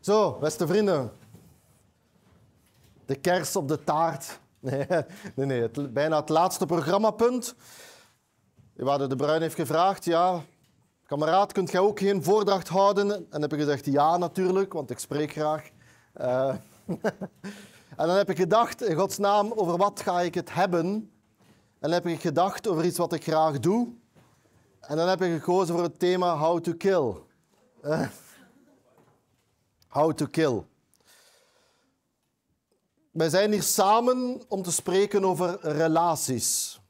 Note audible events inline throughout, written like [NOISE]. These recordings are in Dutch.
Zo, beste vrienden. De kers op de taart. [LAUGHS] Nee, nee, het, bijna het laatste programmapunt. Waar de Bruin heeft gevraagd, ja, kameraad, kunt jij ook geen voordracht houden? En heb ik gezegd, ja, natuurlijk, want ik spreek graag. Eh, [LAUGHS] en dan heb ik gedacht, in godsnaam, over wat ga ik het hebben? En dan heb ik gedacht over iets wat ik graag doe. En dan heb ik gekozen voor het thema How to Kill. Eh, How to Kill. Wij zijn hier samen om te spreken over relaties.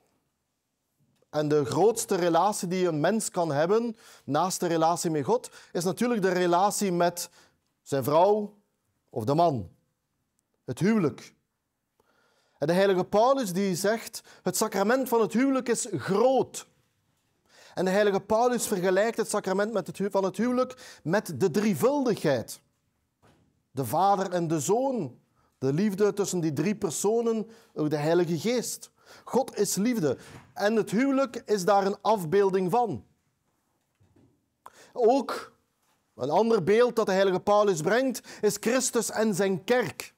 En de grootste relatie die een mens kan hebben, naast de relatie met God, is natuurlijk de relatie met zijn vrouw of de man. Het huwelijk. En de heilige Paulus die zegt, het sacrament van het huwelijk is groot. En de heilige Paulus vergelijkt het sacrament van het huwelijk met de drievuldigheid de Vader en de Zoon. De liefde tussen die drie personen ook de Heilige Geest. God is liefde en het huwelijk is daar een afbeelding van. Ook een ander beeld dat de heilige Paulus brengt is Christus en zijn kerk.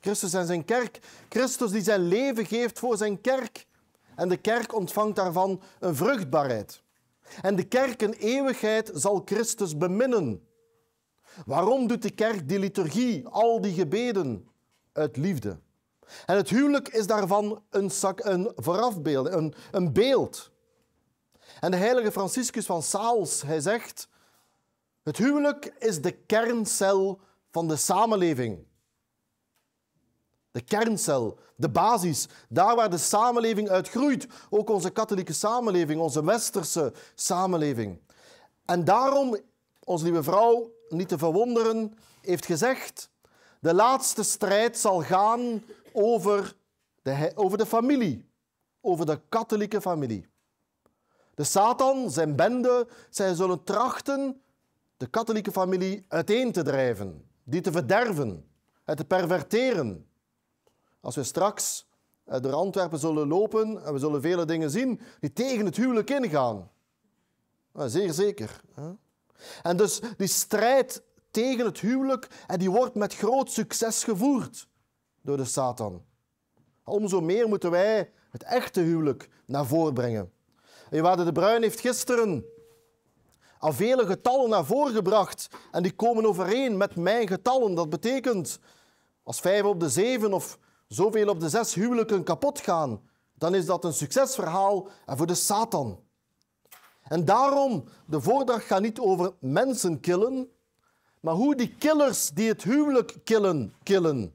Christus en zijn kerk. Christus die zijn leven geeft voor zijn kerk. En de kerk ontvangt daarvan een vruchtbaarheid. En de kerk een eeuwigheid zal Christus beminnen. Waarom doet de kerk die liturgie, al die gebeden? Uit liefde. En het huwelijk is daarvan een, een voorafbeeld, een, een beeld. En de heilige Franciscus van Sales, hij zegt, het huwelijk is de kerncel van de samenleving. De kerncel, de basis, daar waar de samenleving uit groeit. Ook onze katholieke samenleving, onze westerse samenleving. En daarom, onze lieve vrouw, niet te verwonderen, heeft gezegd: de laatste strijd zal gaan over de, over de familie, over de katholieke familie. De Satan, zijn bende, zij zullen trachten de katholieke familie uiteen te drijven, die te verderven, het te perverteren. Als we straks eh, door Antwerpen zullen lopen en we zullen vele dingen zien die tegen het huwelijk ingaan. Nou, zeer zeker. En dus die strijd tegen het huwelijk, en die wordt met groot succes gevoerd door de Satan. Om zo meer moeten wij het echte huwelijk naar voren brengen. waarde de Bruin heeft gisteren al vele getallen naar voren gebracht en die komen overeen met mijn getallen. Dat betekent, als vijf op de zeven of zoveel op de zes huwelijken kapot gaan, dan is dat een succesverhaal en voor de Satan. En daarom, de voordracht gaat niet over mensen killen, maar hoe die killers die het huwelijk killen, killen.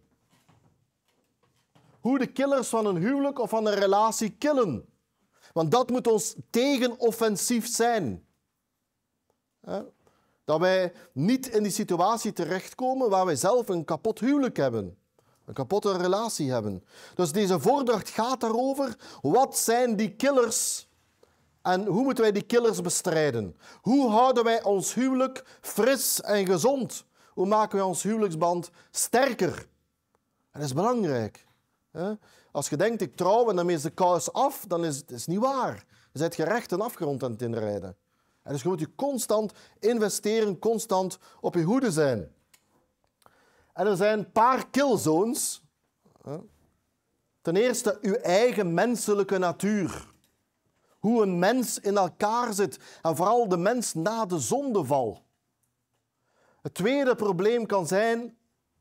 Hoe de killers van een huwelijk of van een relatie killen. Want dat moet ons tegenoffensief zijn. Dat wij niet in die situatie terechtkomen waar wij zelf een kapot huwelijk hebben. Een kapotte relatie hebben. Dus deze voordracht gaat daarover. Wat zijn die killers en hoe moeten wij die killers bestrijden? Hoe houden wij ons huwelijk fris en gezond? Hoe maken wij ons huwelijksband sterker? Dat is belangrijk. Als je denkt, ik trouw en dan is de kous af, dan is het is niet waar. Je bent gerecht en afgrond aan het inrijden. En dus je moet je constant investeren, constant op je hoede zijn. En er zijn een paar killzones. Ten eerste, uw eigen menselijke natuur hoe een mens in elkaar zit en vooral de mens na de zondeval. Het tweede probleem kan zijn,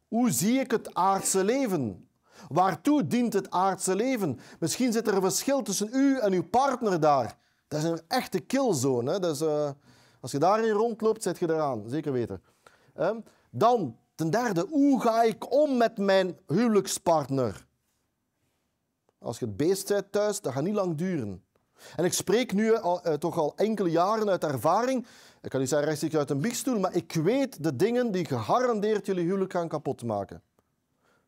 hoe zie ik het aardse leven? Waartoe dient het aardse leven? Misschien zit er een verschil tussen u en uw partner daar. Dat is een echte killzone. Dat is, eh, als je daarin rondloopt, zet je eraan, zeker weten. Ehm, dan, ten derde, hoe ga ik om met mijn huwelijkspartner? Als je het beest bent thuis, dat gaat niet lang duren. En ik spreek nu al, eh, toch al enkele jaren uit ervaring. Ik kan niet zeggen rechtstreeks uit een bigstoel, maar ik weet de dingen die gegarandeerd jullie huwelijk gaan kapotmaken.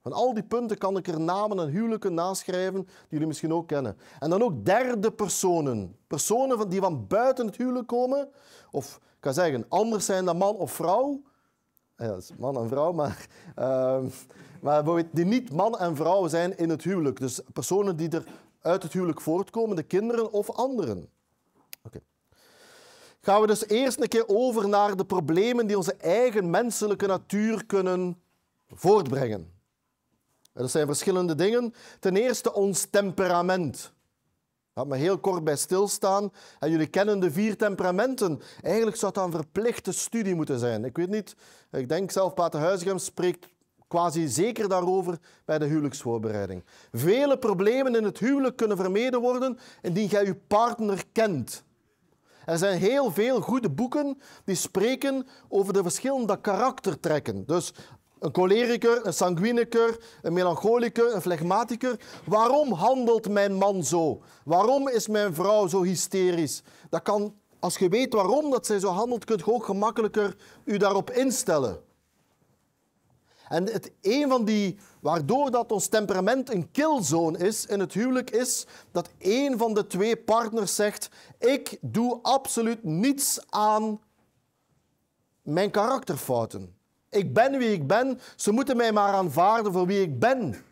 Van al die punten kan ik er namen en huwelijken naschrijven die jullie misschien ook kennen. En dan ook derde personen. Personen van, die van buiten het huwelijk komen. Of kan zeggen, anders zijn dan man of vrouw. Ja, eh, dat is man en vrouw, maar, uh, maar die niet man en vrouw zijn in het huwelijk. Dus personen die er uit het huwelijk voortkomende kinderen of anderen. Gaan we dus eerst een keer over naar de problemen die onze eigen menselijke natuur kunnen voortbrengen. dat zijn verschillende dingen. Ten eerste ons temperament. Laat me heel kort bij stilstaan. En jullie kennen de vier temperamenten. Eigenlijk zou dat een verplichte studie moeten zijn. Ik weet niet, ik denk zelf, Pater Huizegem spreekt quasi zeker daarover bij de huwelijksvoorbereiding. Vele problemen in het huwelijk kunnen vermeden worden indien jij je partner kent. Er zijn heel veel goede boeken die spreken over de verschillende karaktertrekken. Dus een choleriker, een sanguiniker, een melancholiker, een flegmaticus. Waarom handelt mijn man zo? Waarom is mijn vrouw zo hysterisch? Dat kan, als je weet waarom dat zij zo handelt, kunt je ook gemakkelijker u daarop instellen. En het, een van die, waardoor dat ons temperament een killzone is in het huwelijk, is dat een van de twee partners zegt: Ik doe absoluut niets aan mijn karakterfouten. Ik ben wie ik ben, ze moeten mij maar aanvaarden voor wie ik ben.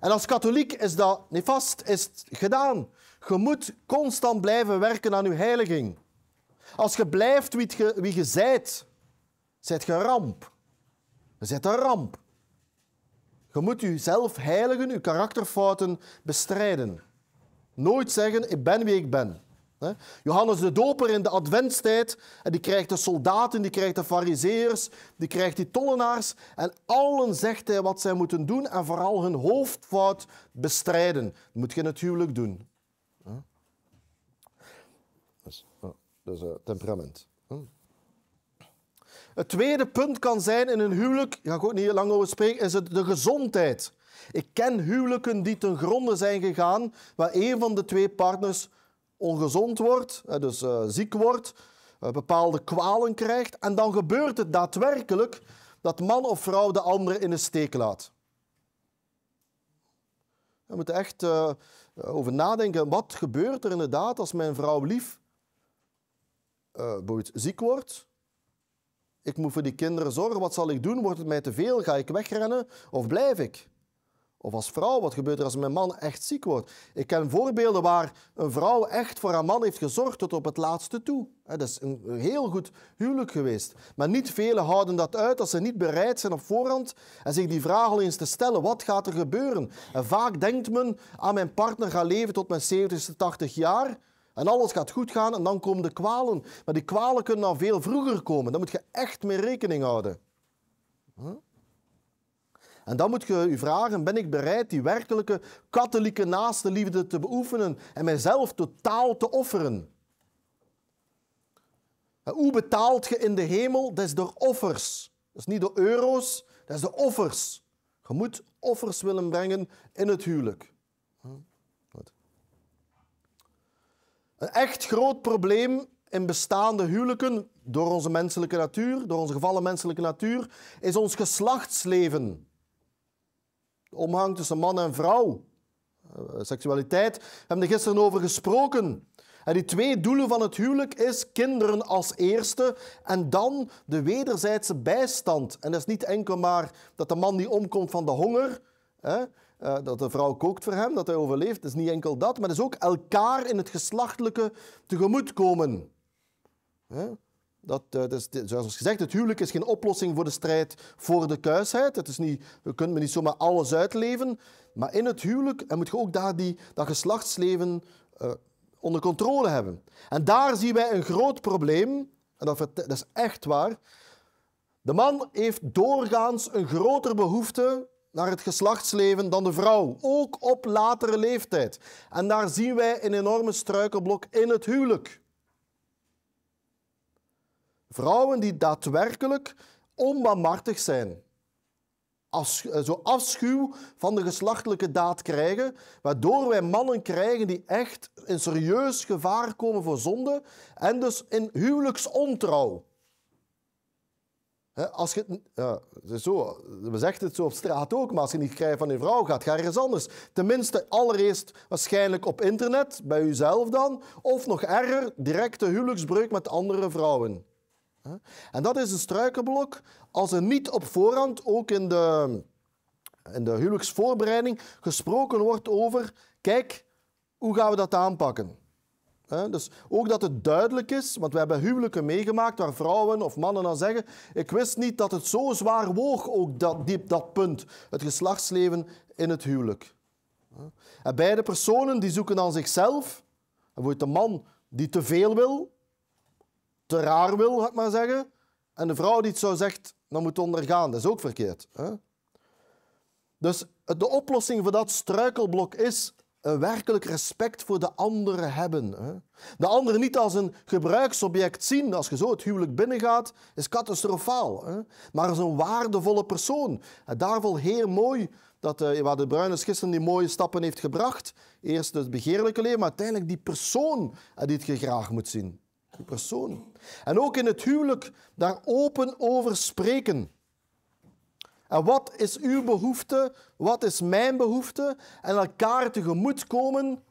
En als katholiek is dat vast, is gedaan. Je moet constant blijven werken aan je heiliging. Als je blijft wie je, wie je zijt, zijt je ramp. Dan is een ramp. Je moet jezelf heiligen, je karakterfouten bestrijden. Nooit zeggen, ik ben wie ik ben. Johannes de Doper in de adventstijd, en die krijgt de soldaten, die krijgt de fariseers, die krijgt die tollenaars. En allen zegt hij wat zij moeten doen en vooral hun hoofdfout bestrijden. Dat moet je natuurlijk doen. Oh, dat is een temperament. Hm? Het tweede punt kan zijn in een huwelijk, daar ga ik ook niet heel lang over spreken, is het de gezondheid. Ik ken huwelijken die ten gronde zijn gegaan, waar een van de twee partners ongezond wordt, dus eh, ziek wordt, eh, bepaalde kwalen krijgt. En dan gebeurt het daadwerkelijk dat man of vrouw de andere in de steek laat. We moeten echt eh, over nadenken, wat gebeurt er inderdaad als mijn vrouw lief bijvoorbeeld ziek wordt ik moet voor die kinderen zorgen. Wat zal ik doen? Wordt het mij te veel? Ga ik wegrennen of blijf ik? Of als vrouw, wat gebeurt er als mijn man echt ziek wordt? Ik ken voorbeelden waar een vrouw echt voor haar man heeft gezorgd tot op het laatste toe. Dat is een heel goed huwelijk geweest. Maar niet velen houden dat uit als ze niet bereid zijn op voorhand en zich die vraag al eens te stellen. Wat gaat er gebeuren? vaak denkt men aan ah, mijn partner gaat leven tot mijn 70, 80 jaar. En alles gaat goed gaan en dan komen de kwalen. Maar die kwalen kunnen dan veel vroeger komen. Daar moet je echt mee rekening houden. En dan moet je je vragen, ben ik bereid die werkelijke katholieke naaste liefde te beoefenen en mijzelf totaal te offeren? hoe betaalt je in de hemel? Dat is door offers. Dat is niet door euro's, dat is de offers. Je moet offers willen brengen in het huwelijk. Een echt groot probleem in bestaande huwelijken, door onze menselijke natuur, door onze gevallen menselijke natuur, is ons geslachtsleven. De omgang tussen man en vrouw, eh, seksualiteit. We hebben er gisteren over gesproken. En die twee doelen van het huwelijk is kinderen als eerste en dan de wederzijdse bijstand. En dat is niet enkel maar dat de man die omkomt van de honger, hè, eh, dat de vrouw kookt voor hem, dat hij overleeft. Het is niet enkel dat, maar het is ook elkaar in het geslachtelijke tegemoetkomen. Huh? Dat, uh, zoals gezegd, het huwelijk is geen oplossing voor de strijd voor de kuisheid. Het is niet, je kunt me niet zomaar alles uitleven. Maar in het huwelijk moet je ook daar die, dat geslachtsleven eh, onder controle hebben. En daar zien wij een groot probleem. En dat, dat is echt waar. De man heeft doorgaans een grotere behoefte naar het geslachtsleven dan de vrouw, ook op latere leeftijd. En daar zien wij een enorme struikelblok in het huwelijk. Vrouwen die daadwerkelijk onbarmhartig zijn, eh, zo afschuw van de geslachtelijke daad krijgen, waardoor wij mannen krijgen die echt in serieus gevaar komen voor zonde en dus in huwelijksontrouw als je zo, we zeggen het zo op straat ook, maar als je niet krijgt van je vrouw, gaat ga ergens anders. Tenminste, allereerst waarschijnlijk op internet, bij uzelf dan. Of nog erger, directe huwelijksbreuk met andere vrouwen. en dat is een struikenblok als er niet op voorhand, ook in de, in de huwelijksvoorbereiding, gesproken wordt over, kijk, hoe gaan we dat aanpakken? Dus ook dat het duidelijk is, want we hebben huwelijken meegemaakt waar vrouwen of mannen dan zeggen: Ik wist niet dat het zo zwaar woog, ook dat, diep, dat punt, het geslachtsleven in het huwelijk. En beide personen die zoeken dan zichzelf. En de man die te veel wil, te raar wil, ga ik maar zeggen. En de vrouw die het zo zegt, dan moet ondergaan. Dat is ook verkeerd. Hè? Dus de oplossing voor dat struikelblok is een werkelijk respect voor de andere hebben. Hè? De andere niet als een gebruiksobject zien. Als je zo het huwelijk binnengaat, is catastrofaal. Hè? Maar als een waardevolle persoon. En daarvoor heel mooi dat eh, de bruine gisteren die mooie stappen heeft gebracht. Eerst het begeerlijke leven, maar uiteindelijk die persoon eh, die je graag moet zien. Die persoon. En ook in het huwelijk daar open over spreken. En wat is uw behoefte? Wat is mijn behoefte? En elkaar tegemoetkomen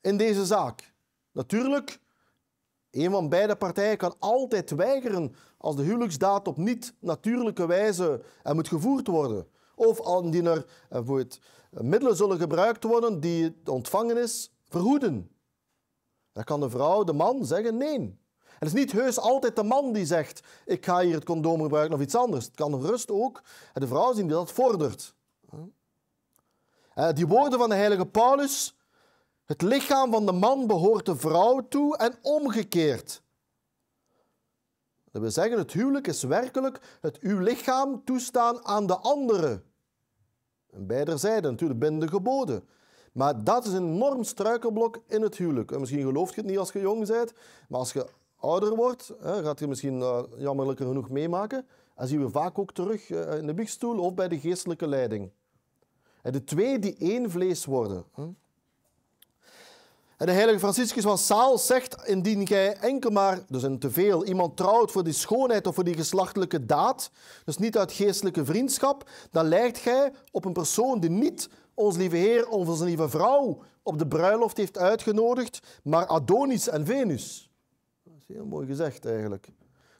in deze zaak. Natuurlijk, een van beide partijen kan altijd weigeren als de huwelijksdaad op niet-natuurlijke wijze eh, moet gevoerd worden. Of indien er eh, eh, middelen zullen gebruikt worden die de ontvangenis verhoeden. Dan kan de vrouw, de man zeggen nee het is niet heus altijd de man die zegt: Ik ga hier het condoom gebruiken of iets anders. Het kan rust ook de vrouw zien die dat vordert. Eh, die woorden van de heilige Paulus: Het lichaam van de man behoort de vrouw toe en omgekeerd. Dat wil zeggen, het huwelijk is werkelijk het uw lichaam toestaan aan de andere. En beide zijden natuurlijk binnen de geboden. Maar dat is een enorm struikelblok in het huwelijk. En misschien gelooft je het niet als je jong bent, maar als je ouder wordt, hè, gaat hij misschien uh, jammerlijker genoeg meemaken. Dat zien we vaak ook terug eh, in de biechtstoel of bij de geestelijke leiding. En de twee die één vlees worden. En de heilige Franciscus van Saal zegt, indien gij enkel maar, dus een teveel, iemand trouwt voor die schoonheid of voor die geslachtelijke daad, dus niet uit geestelijke vriendschap, dan lijkt gij op een persoon die niet ons lieve Heer of onze lieve vrouw op de bruiloft heeft uitgenodigd, maar Adonis en Venus heel mooi gezegd eigenlijk.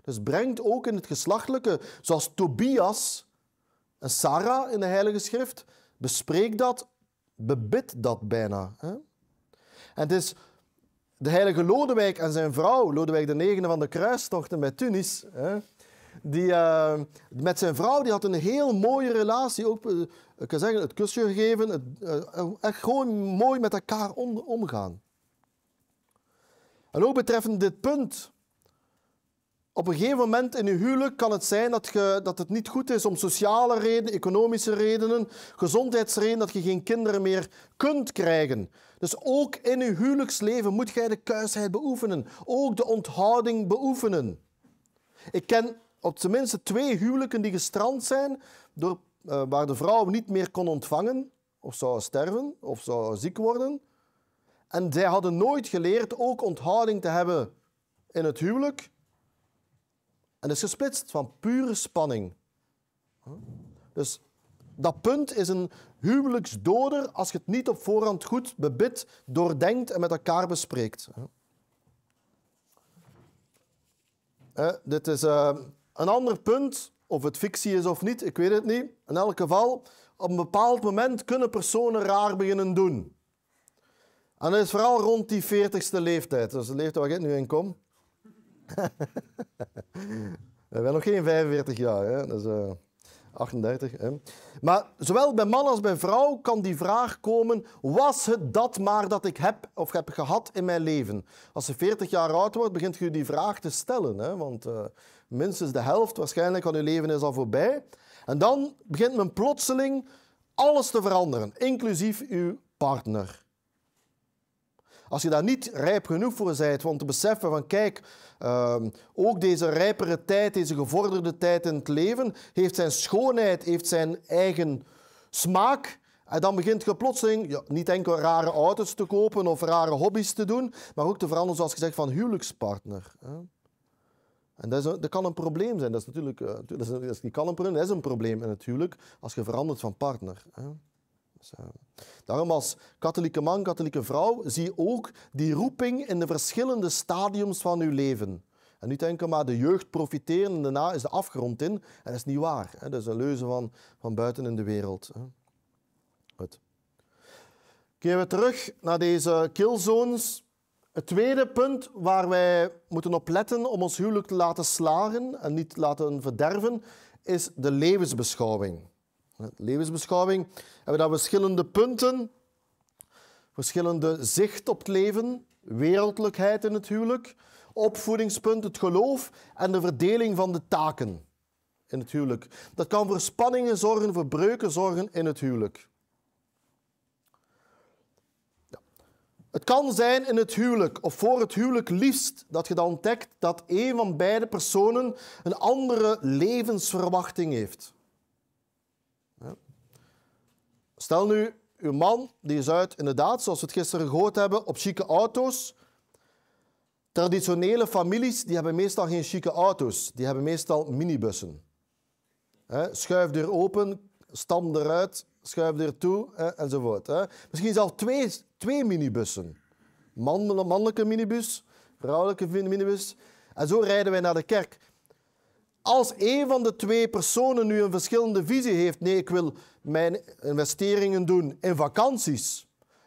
Dus brengt ook in het geslachtelijke, zoals Tobias en Sarah in de Heilige Schrift, bespreekt dat, bebid dat bijna. Hè? En het is de heilige Lodewijk en zijn vrouw, Lodewijk de negende van de kruistochten bij Tunis, hè? die, eh, met zijn vrouw, die had een heel mooie relatie. Ook, eh, kan zeggen, het kusje gegeven, het, eh, echt gewoon mooi met elkaar omgaan. En ook betreffend dit punt. Op een gegeven moment in je huwelijk kan het zijn dat, dat het niet goed is om sociale redenen, economische redenen, gezondheidsredenen, dat je geen kinderen meer kunt krijgen. Dus ook in je huwelijksleven moet jij de kuisheid beoefenen. Ook de onthouding beoefenen. Ik ken op tenminste twee huwelijken die gestrand zijn, door, eh, waar de vrouw niet meer kon ontvangen, of zou sterven, of zou ziek worden. En zij hadden nooit geleerd ook onthouding te hebben in het huwelijk. En is gesplitst van pure spanning. Dus dat punt is een huwelijksdoder als je het niet op voorhand goed bebidt, doordenkt en met elkaar bespreekt. Eh, dit is eh, een ander punt, of het fictie is of niet, ik weet het niet. In elk geval, op een bepaald moment kunnen personen raar beginnen doen. En dat is vooral rond die 40ste leeftijd. Dus de leeftijd waar ik nu in kom. [LAUGHS] ik ben nog geen 45 jaar, hè? dat is 38. Eh, hè? Maar zowel bij man als bij vrouw kan die vraag komen: was het dat maar dat ik heb of heb gehad in mijn leven? Als ze 40 jaar oud wordt, begint je die vraag te stellen. Hè? Want eh, minstens de helft waarschijnlijk van je leven is al voorbij. En dan begint men plotseling alles te veranderen, inclusief uw partner. Als je daar niet rijp genoeg voor bent, want te beseffen van kijk, ehm, ook deze rijpere tijd, deze gevorderde tijd in het leven, heeft zijn schoonheid, heeft zijn eigen smaak. En dan begint je plotseling ja, niet enkel rare auto's te kopen of rare hobby's te doen, maar ook te veranderen, zoals gezegd, van huwelijkspartner. En dat, is dat, kan een probleem zijn. Dat is natuurlijk, eh, dat, is, dat kan een probleem, dat is een probleem in het huwelijk als je verandert van partner. Dus, eh, daarom als katholieke man, katholieke vrouw, zie ook die roeping in de verschillende stadiums van uw leven. En nu denken maar, de jeugd profiteren en daarna is de afgrond in. En dat is niet waar. Hè? Dat is een leuze van, van buiten in de wereld. Hè? Goed. Keren we terug naar deze killzones. Het tweede punt waar wij moeten op letten om ons huwelijk te laten slagen en niet laten verderven, is de levensbeschouwing levensbeschouwing, hebben we daar verschillende punten, verschillende zicht op het leven, wereldlijkheid in het huwelijk, opvoedingspunt, het geloof en de verdeling van de taken in het huwelijk. Dat kan voor spanningen zorgen, voor breuken zorgen in het huwelijk. Het kan zijn in het huwelijk of voor het huwelijk liefst dat je dan ontdekt dat een van beide personen een andere levensverwachting heeft. Stel nu, uw man die is uit, inderdaad, zoals we het gisteren gehoord hebben, op chique auto's. Traditionele families die hebben meestal geen chique auto's. Die hebben meestal minibussen. Schuif schuifdeur open, stam eruit, schuifdeur toe, enzovoort. He. Misschien zelfs twee, twee minibussen. mannelijke minibus, vrouwelijke minibus. En zo rijden wij naar de kerk als een van de twee personen nu een verschillende visie heeft, nee, ik wil mijn investeringen doen in vakanties,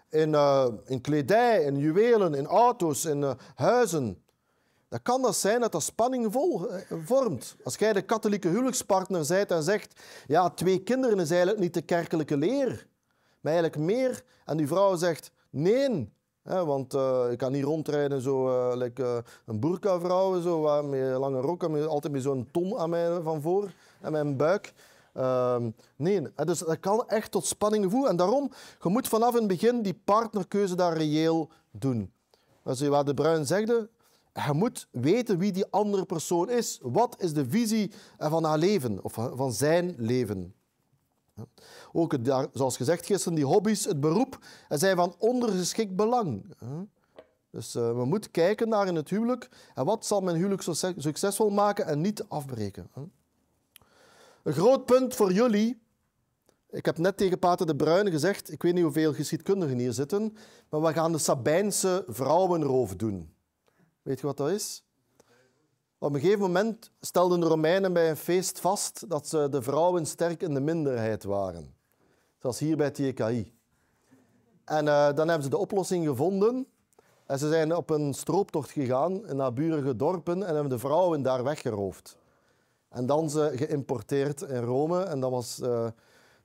in, uh, in kledij, in juwelen, in auto's, in eh, huizen, dan kan dat zijn dat dat spanning vol, eh, vormt. Als jij de katholieke huwelijkspartner zijt en zegt, ja, twee kinderen is eigenlijk niet de kerkelijke leer, maar eigenlijk meer, en die vrouw zegt, nee, want uh, ik kan niet rondrijden zo, uh, like, eh, een burka-vrouw, zo, met lange rokken, met, altijd met zo'n ton aan mij van voor en mijn buik. Ehm, nee, dus dat kan echt tot spanning voeren. En daarom, je moet vanaf het begin die partnerkeuze daar reëel doen. Dat is wat de Bruin zegde. Je moet weten wie die andere persoon is. Wat is de visie van haar leven of van zijn leven? Ook, zoals gezegd gisteren, die hobby's, het beroep, zijn van ondergeschikt belang. Dus eh, we moeten kijken naar in het huwelijk en wat zal mijn huwelijk succesvol maken en niet afbreken. Een groot punt voor jullie. Ik heb net tegen Pater de Bruyne gezegd, ik weet niet hoeveel geschiedkundigen hier zitten, maar we gaan de Sabijnse vrouwenroof doen. Weet je wat dat is? Op een gegeven moment stelden de Romeinen bij een feest vast dat ze de vrouwen sterk in de minderheid waren. Zoals hier bij TKI. En eh, dan hebben ze de oplossing gevonden. En ze zijn op een strooptocht gegaan in naburige dorpen en hebben de vrouwen daar weggeroofd. En dan ze geïmporteerd in Rome en dat was eh,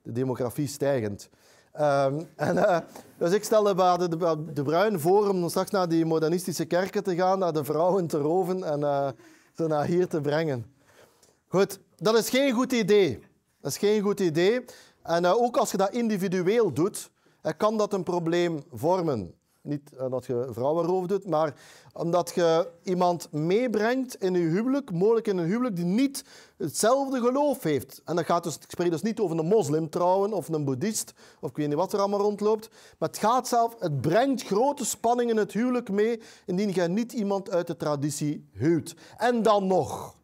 de demografie stijgend. Ehm, en, eh, dus ik stelde bij de, Bruin voor om straks naar die modernistische kerken te gaan, naar de vrouwen te roven en ze naar hier te brengen. Goed, dat is geen goed idee. Dat is geen goed idee. En eh, ook als je dat individueel doet, eh, kan dat een probleem vormen. Niet omdat eh, je vrouwenroof doet, maar omdat je iemand meebrengt in je huwelijk, mogelijk in een huwelijk die niet hetzelfde geloof heeft. En dat gaat dus, ik spreek dus niet over een moslim trouwen of een boeddhist of ik weet niet wat er allemaal rondloopt. Maar het gaat zelf, het brengt grote spanningen in het huwelijk mee indien je niet iemand uit de traditie huwt. En dan nog.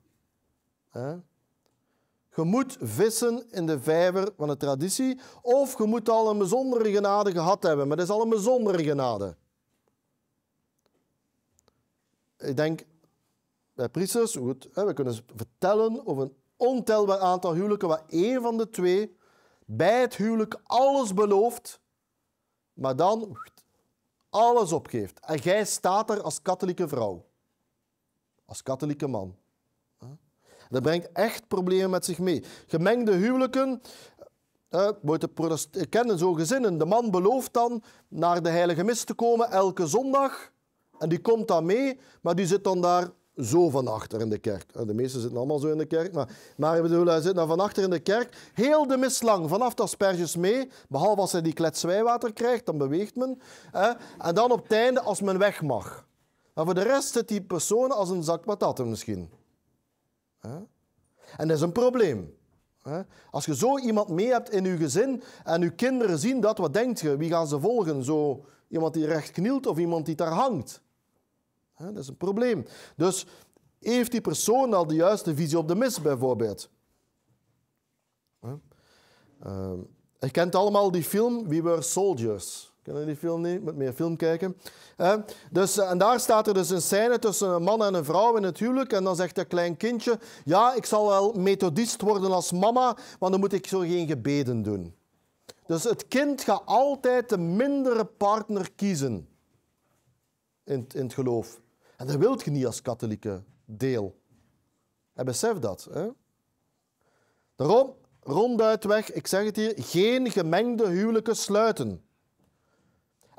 Je moet vissen in de vijver van de traditie. Of je moet al een bijzondere genade gehad hebben. Maar dat is al een bijzondere genade. Ik denk, bij priesters, goed, we kunnen vertellen over een ontelbaar aantal huwelijken waar één van de twee bij het huwelijk alles belooft, maar dan alles opgeeft. En jij staat er als katholieke vrouw. Als katholieke man. Dat brengt echt problemen met zich mee. Gemengde huwelijken, uh, wordt kennen zo gezinnen. De man belooft dan naar de heilige mis te komen elke zondag. En die komt dan mee, maar die zit dan daar zo van achter in de kerk. Eh, de meesten zitten allemaal zo in de kerk, maar, maar bedoel, hij zit dan van achter in de kerk. Heel de mis lang, vanaf de asperges mee. Behalve als hij die kletswijwater krijgt, dan beweegt men. en dan op het einde als men weg mag. Maar voor de rest zit die persoon als een zak patatten misschien. En dat is een probleem. Als je zo iemand mee hebt in je gezin en je kinderen zien dat, wat denkt je? Wie gaan ze volgen? Zo iemand die recht knielt of iemand die daar hangt? Dat is een probleem. Dus heeft die persoon al de juiste visie op de mis bijvoorbeeld? Ehm, je kent allemaal die film We Were Soldiers. Kennen die film niet? moet meer film kijken. Dus, eh, en daar staat er dus een scène tussen een man en een vrouw in het huwelijk. En dan zegt dat klein kindje, ja, ik zal wel methodist worden als mama, maar dan moet ik zo geen gebeden doen. Dus het kind gaat altijd de mindere partner kiezen in, in het geloof. En dat wil je niet als katholieke deel. En besef dat. Hè? Daarom, ronduit weg, ik zeg het hier, geen gemengde huwelijken sluiten.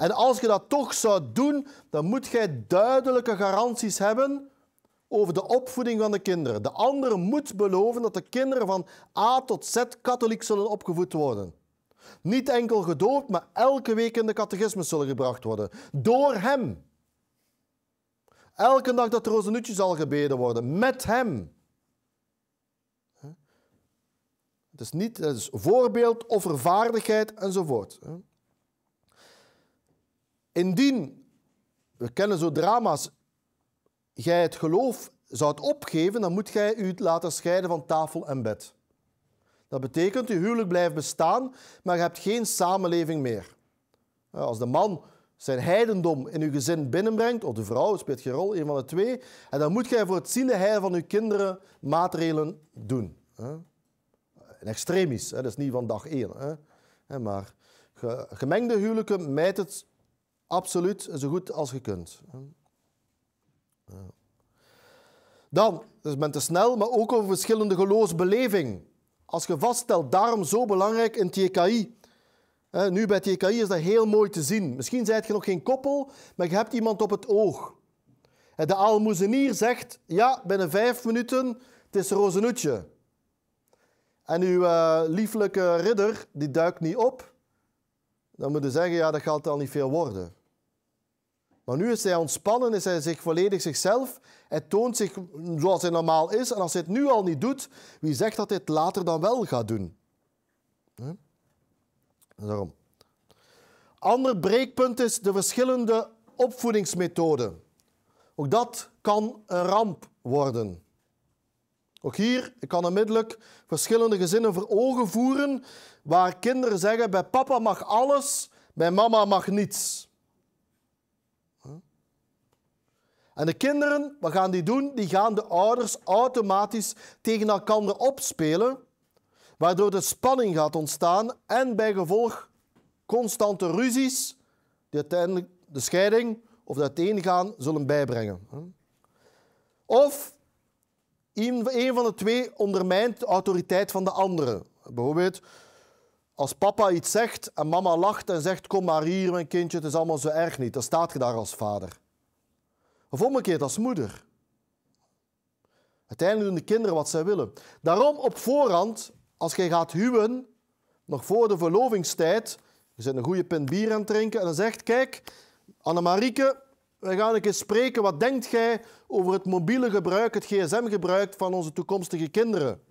En als je dat toch zou doen, dan moet jij duidelijke garanties hebben over de opvoeding van de kinderen. De ander moet beloven dat de kinderen van A tot Z katholiek zullen opgevoed worden. Niet enkel gedoopt, maar elke week in de catechismus zullen gebracht worden. Door hem. Elke dag dat rozenutje zal gebeden worden. Met hem. Het is niet het is voorbeeld, offervaardigheid enzovoort. Indien, we kennen zo drama's, jij het geloof zou opgeven, dan moet jij u laten scheiden van tafel en bed. Dat betekent, je huwelijk blijft bestaan, maar je hebt geen samenleving meer. Als de man zijn heidendom in uw gezin binnenbrengt, of de vrouw, speelt geen rol, een van de twee, en dan moet jij voor het zielenheil van uw kinderen maatregelen doen. En extremisch, dat is niet van dag één. Maar gemengde huwelijken mijt het Absoluut, zo goed als je kunt. Dan, dus bent te snel, maar ook over verschillende geloofsbeleving. Als je vaststelt, daarom zo belangrijk in TKI. Nu bij TKI is dat heel mooi te zien. Misschien zijt je nog geen koppel, maar je hebt iemand op het oog. De almoezenier zegt, ja, binnen vijf minuten, het is rozenutje. En uw eh, lieflijke ridder, die duikt niet op. Dan moet je zeggen, ja, dat gaat al niet veel worden. Maar nu is hij ontspannen, is hij zich volledig zichzelf. Hij toont zich zoals hij normaal is. En als hij het nu al niet doet, wie zegt dat hij het later dan wel gaat doen? Hm? Daarom. Ander breekpunt is de verschillende opvoedingsmethoden. Ook dat kan een ramp worden. Ook hier, ik kan onmiddellijk verschillende gezinnen voor ogen voeren waar kinderen zeggen: bij papa mag alles, bij mama mag niets. En de kinderen, wat gaan die doen? Die gaan de ouders automatisch tegen elkaar opspelen, waardoor de spanning gaat ontstaan en bij gevolg constante ruzies, die uiteindelijk de scheiding of het uiteengaan zullen bijbrengen. Of een van de twee ondermijnt de autoriteit van de andere. Bijvoorbeeld, als papa iets zegt en mama lacht en zegt: Kom maar hier, mijn kindje, het is allemaal zo erg niet, dan staat je daar als vader. Of keer als moeder. Uiteindelijk doen de kinderen wat zij willen. Daarom op voorhand, als jij gaat huwen, nog voor de verlovingstijd, je zit een goede pint bier aan het drinken en dan zegt, kijk, Annemarieke, we gaan een keer spreken. Wat denkt jij over het mobiele gebruik, het gsm-gebruik van onze toekomstige kinderen?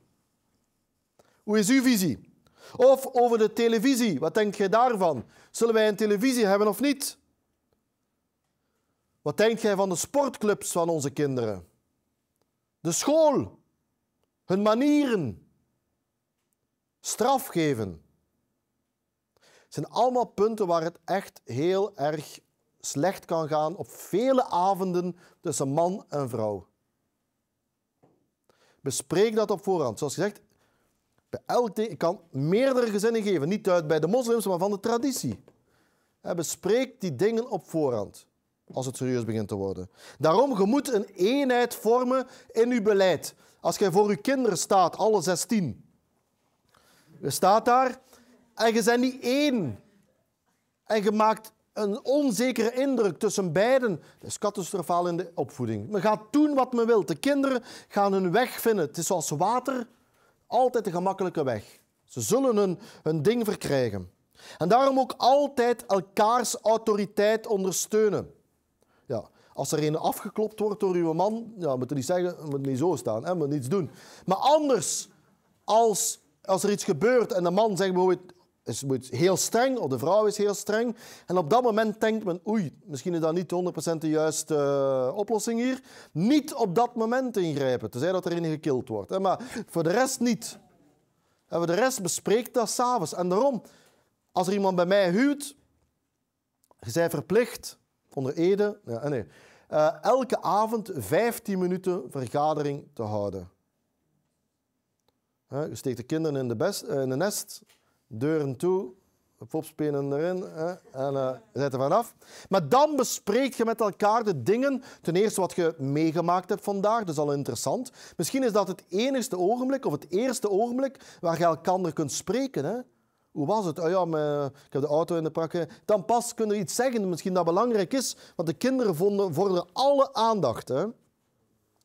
Hoe is uw visie? Of over de televisie, wat denkt jij daarvan? Zullen wij een televisie hebben of niet? Wat denkt gij van de sportclubs van onze kinderen? De school, hun manieren, straf geven. Het zijn allemaal punten waar het echt heel erg slecht kan gaan op vele avonden tussen man en vrouw. Bespreek dat op voorhand. Zoals gezegd, bij elk ik kan meerdere gezinnen geven. Niet uit bij de moslims, maar van de traditie. Bespreek die dingen op voorhand als het serieus begint te worden. Daarom, je moet een eenheid vormen in je beleid. Als jij voor je kinderen staat, alle 16. Je staat daar en je bent niet één. En je maakt een onzekere indruk tussen beiden. Dat is catastrofaal in de opvoeding. Men gaat doen wat men wil. De kinderen gaan hun weg vinden. Het is zoals water, altijd de gemakkelijke weg. Ze zullen hun, hun ding verkrijgen. En daarom ook altijd elkaars autoriteit ondersteunen. Als er een afgeklopt wordt door uw man, ja, moet je niet zeggen, moet niet zo staan, hè, moet niets doen. Maar anders, als, als er iets gebeurt en de man zegt bijvoorbeeld, is heel streng, of de vrouw is heel streng. En op dat moment denkt men, oei, misschien is dat niet 100% de juiste eh, oplossing hier. Niet op dat moment ingrijpen, tenzij dat er een gekild wordt. Hè? Maar voor de rest niet. En voor de rest bespreekt dat s'avonds. En daarom, als er iemand bij mij huwt, je zij verplicht onder Ede, ja, ah, nee, eh, elke avond 15 minuten vergadering te houden. je steekt de kinderen in de, eh, in nest, deuren toe, popspenen erin en uh, zet er vanaf. Maar dan bespreek je met elkaar de dingen. Ten eerste wat je meegemaakt hebt vandaag, dat is al interessant. Misschien is dat het enigste ogenblik of het eerste ogenblik waar je elkaar kunt spreken. Hoe was het? Ah ja, maar ik heb de auto in de pakken. Dan pas kunnen we iets zeggen, misschien dat belangrijk is, want de kinderen vonden, vorderen alle aandacht. Hè?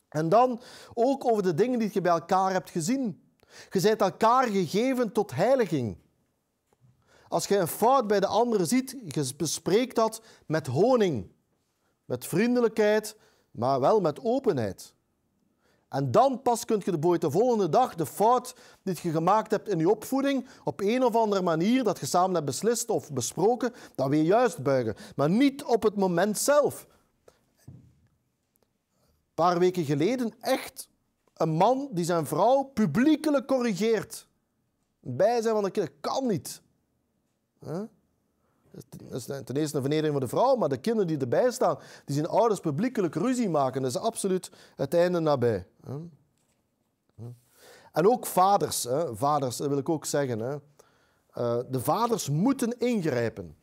En dan ook over de dingen die je bij elkaar hebt gezien. Je bent elkaar gegeven tot heiliging. Als je een fout bij de andere ziet, je bespreekt dat met honing, met vriendelijkheid, maar wel met openheid. En dan pas kun je de, boeit de volgende dag de fout die je gemaakt hebt in je opvoeding, op een of andere manier dat je samen hebt beslist of besproken, dat weer juist buigen. Maar niet op het moment zelf. Een paar weken geleden echt een man die zijn vrouw publiekelijk corrigeert. Bijzijn van de kinderen kan niet. Dat is ten eerste een vernedering voor de vrouw, maar de kinderen die erbij staan, die zien ouders publiekelijk ruzie maken. Dat is absoluut het einde nabij. En ook vaders, vaders dat wil ik ook zeggen. Eh, de vaders moeten ingrijpen.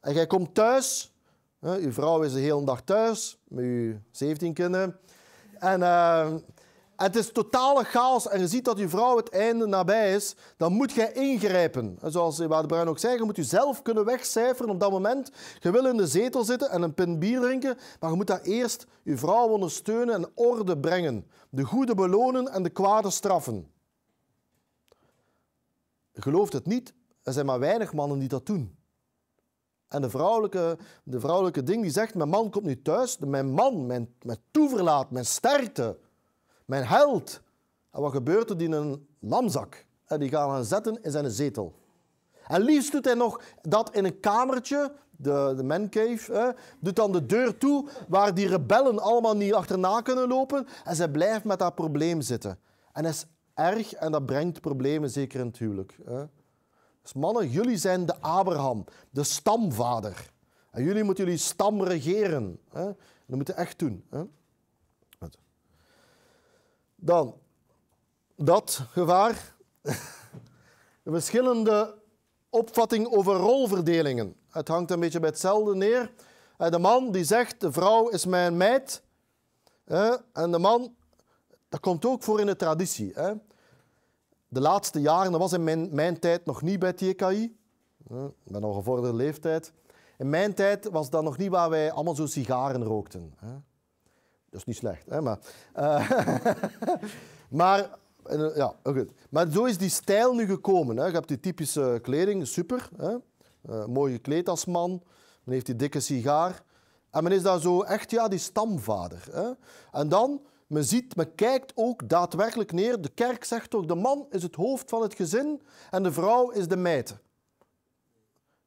En jij komt thuis, uw vrouw is de hele dag thuis met uw 17 kinderen. En eh, het is totale chaos en je ziet dat je vrouw het einde nabij is, dan moet jij ingrijpen. zoals Ewa de Bruin ook zei, je moet jezelf kunnen wegcijferen op dat moment. Je wil in de zetel zitten en een pint bier drinken, maar je moet daar eerst je vrouw ondersteunen en orde brengen. De goede belonen en de kwade straffen. Gelooft het niet, er zijn maar weinig mannen die dat doen. En de vrouwelijke, de vrouwelijke ding die zegt, mijn man komt nu thuis, mijn man, mijn, mijn toeverlaat, mijn sterkte... Mijn held. En wat gebeurt er? Die een lamzak. En die gaan hem zetten in zijn zetel. En liefst doet hij nog dat in een kamertje, de, de mancave, doet dan de deur toe waar die rebellen allemaal niet achterna kunnen lopen. En zij blijft met dat probleem zitten. En dat is erg en dat brengt problemen zeker in het huwelijk. Dus mannen, jullie zijn de Abraham, de stamvader. En jullie moeten jullie stam regeren. Hè? Dat moeten echt doen. Dan dat gevaar. [LAUGHS] verschillende opvatting over rolverdelingen. Het hangt een beetje bij hetzelfde neer. Eh, de man die zegt, de vrouw is mijn meid. Eh, en de man, dat komt ook voor in de traditie. De laatste jaren, dat was in mijn, mijn tijd nog niet bij TKI. Eh, ik ben al gevorderde leeftijd. In mijn tijd was dat nog niet waar wij allemaal zo sigaren rookten. Dat is niet slecht, hè, maar... Eh, [LAUGHS] maar, eh, ja, oh, goed. Maar zo is die stijl nu gekomen. Hè. Je hebt die typische kleding, super. Hè. Uh, mooi gekleed als man. Men heeft die dikke sigaar. En men is daar zo echt, ja, die stamvader. Hè. En dan, men ziet, men kijkt ook daadwerkelijk neer. De kerk zegt toch, de man is het hoofd van het gezin en de vrouw is de meid.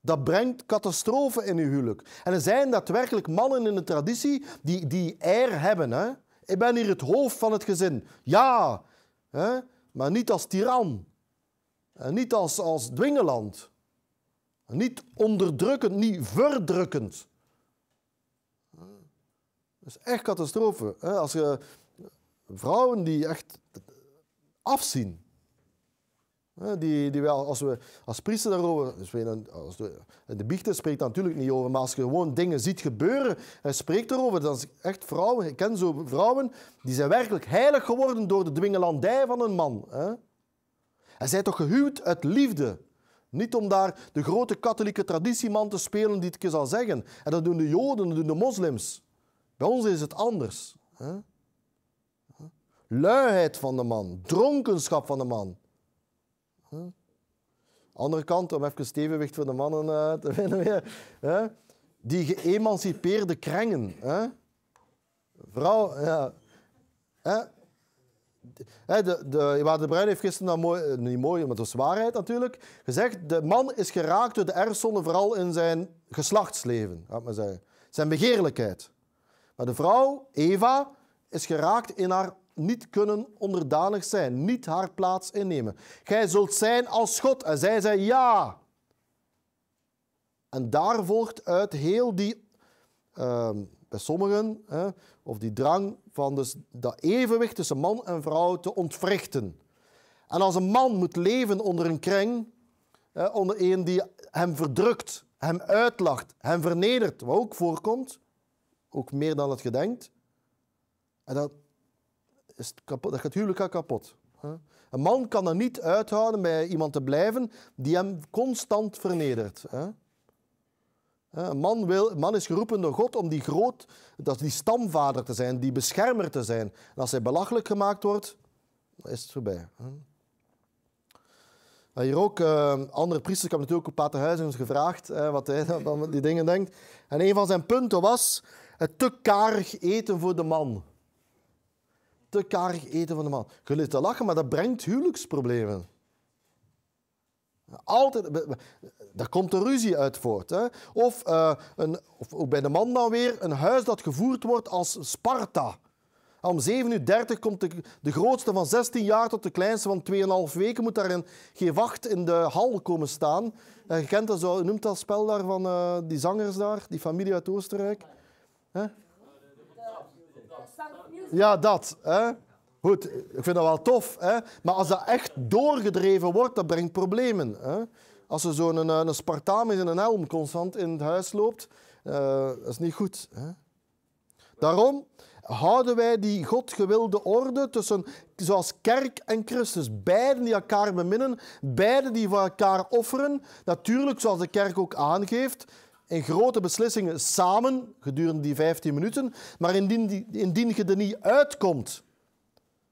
Dat brengt catastrofe in uw huwelijk. En er zijn daadwerkelijk mannen in de traditie die die eer hebben. Hè? Ik ben hier het hoofd van het gezin. Ja, hè? maar niet als tiran. En niet als, als dwingeland. niet onderdrukkend, niet verdrukkend. Dat is echt catastrofe. Hè? Als je vrouwen die echt afzien die, die wel, als we als priester daarover. Dus we, als de de biechter spreekt daar natuurlijk niet over, maar als je gewoon dingen ziet gebeuren en spreekt erover, dan is echt vrouwen. Ik ken zo vrouwen die zijn werkelijk heilig geworden door de dwingelandij van een man. Hè? En zij toch gehuwd uit liefde. Niet om daar de grote katholieke traditie man te spelen die het zal zeggen. En dat doen de Joden, dat doen de moslims. Bij ons is het anders. Hè? Luiheid van de man, dronkenschap van de man. Hè? Andere kant, om even stevenwicht voor de mannen eh, te vinden [LAUGHS] weer. Hè? Die geëmancipeerde krengen. Hè? Vrouw, ja. Hè? de, de, de Bruin heeft gisteren dat mooi, eh, niet mooi, maar dat is waarheid natuurlijk, gezegd, de man is geraakt door de erfzonde vooral in zijn geslachtsleven, laat maar zeggen. Zijn begeerlijkheid. Maar de vrouw, Eva, is geraakt in haar niet kunnen onderdanig zijn, niet haar plaats innemen. Gij zult zijn als God. En zij zei ja. En daar volgt uit heel die, uh, bij sommigen, hè, of die drang van dus dat evenwicht tussen man en vrouw te ontwrichten. En als een man moet leven onder een kring, hè, onder een die hem verdrukt, hem uitlacht, hem vernedert, wat ook voorkomt, ook meer dan het gedenkt, en dat is kapot, dat gaat het huwelijk kapot. Een man kan er niet uithouden bij iemand te blijven die hem constant vernedert. Een man, wil, man is geroepen door God om die, groot, dat die stamvader te zijn, die beschermer te zijn. En als hij belachelijk gemaakt wordt, dan is het voorbij. Nou, hier ook, eh, andere priesters, ik heb natuurlijk op Pater Huizens gevraagd wat hij van die dingen denkt. En een van zijn punten was het te karig eten voor de man te karig eten van de man. Jullie te lachen, maar dat brengt huwelijksproblemen. Altijd, daar komt een ruzie uit voort. Hè? Of, eh, een, of bij de man dan weer een huis dat gevoerd wordt als Sparta. Om 7.30 uur komt de, de, grootste van 16 jaar tot de kleinste van 2,5 weken. Moet daar een gewacht in de hal komen staan. je eh, kent dat zo, noemt dat spel daar van eh, die zangers daar, die familie uit Oostenrijk. Ja, dat. Hè? Goed, ik vind dat wel tof. Hè? Maar als dat echt doorgedreven wordt, dat brengt problemen. Hè? Als er zo'n een, eh, een Spartaan met een helm constant in het huis loopt, uh, eh, dat is niet goed. Hè? Daarom houden wij die Godgewilde orde tussen, zoals kerk en Christus, beiden die elkaar beminnen, beiden die voor elkaar offeren. Natuurlijk, zoals de kerk ook aangeeft, in grote beslissingen samen gedurende die 15 minuten. Maar indien, die, indien je er niet uitkomt,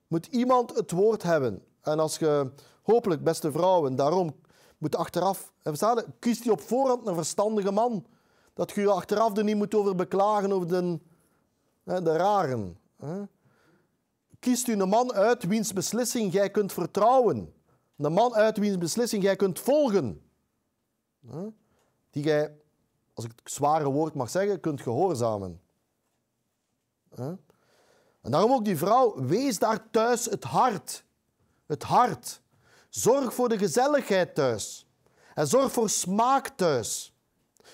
moet iemand het woord hebben. En als je hopelijk, beste vrouwen, daarom moet achteraf, kiest kies die op voorhand een verstandige man. Dat je je achteraf er niet moet over beklagen over de, de raren. Kiest u een man uit wiens beslissing jij kunt vertrouwen. Een man uit wiens beslissing jij kunt volgen. Die jij als ik het zware woord mag zeggen, kunt gehoorzamen. En daarom ook die vrouw, wees daar thuis het hart. Het hart. Zorg voor de gezelligheid thuis. En zorg voor smaak thuis.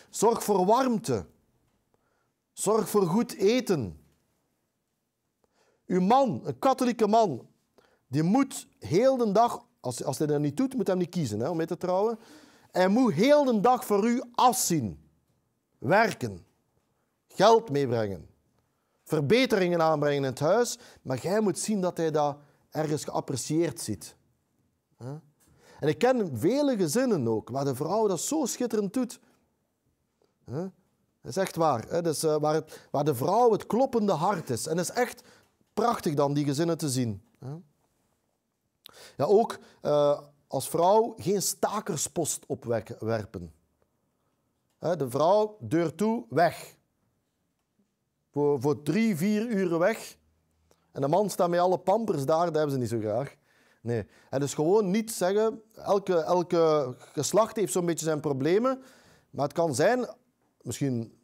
Zorg voor warmte. Zorg voor goed eten. Uw man, een katholieke man, die moet heel de dag, als, als hij dat niet doet, moet hij hem niet kiezen hè, om mee te trouwen. Hij moet heel de dag voor u afzien werken, geld meebrengen, verbeteringen aanbrengen in het huis, maar jij moet zien dat hij dat ergens geapprecieerd ziet. En ik ken vele gezinnen ook, waar de vrouw dat zo schitterend doet. Dat is echt waar. Dat eh, waar, de vrouw het kloppende hart is. En dat is echt prachtig dan, die gezinnen te zien. Ja, ook eh, als vrouw geen stakerspost opwerpen. De vrouw, deur toe, weg. Voor, voor drie, vier uren weg. En de man staat met alle pampers daar, dat hebben ze niet zo graag. Nee. En dus gewoon niet zeggen, elke, elke geslacht heeft zo'n beetje zijn problemen. Maar het kan zijn, misschien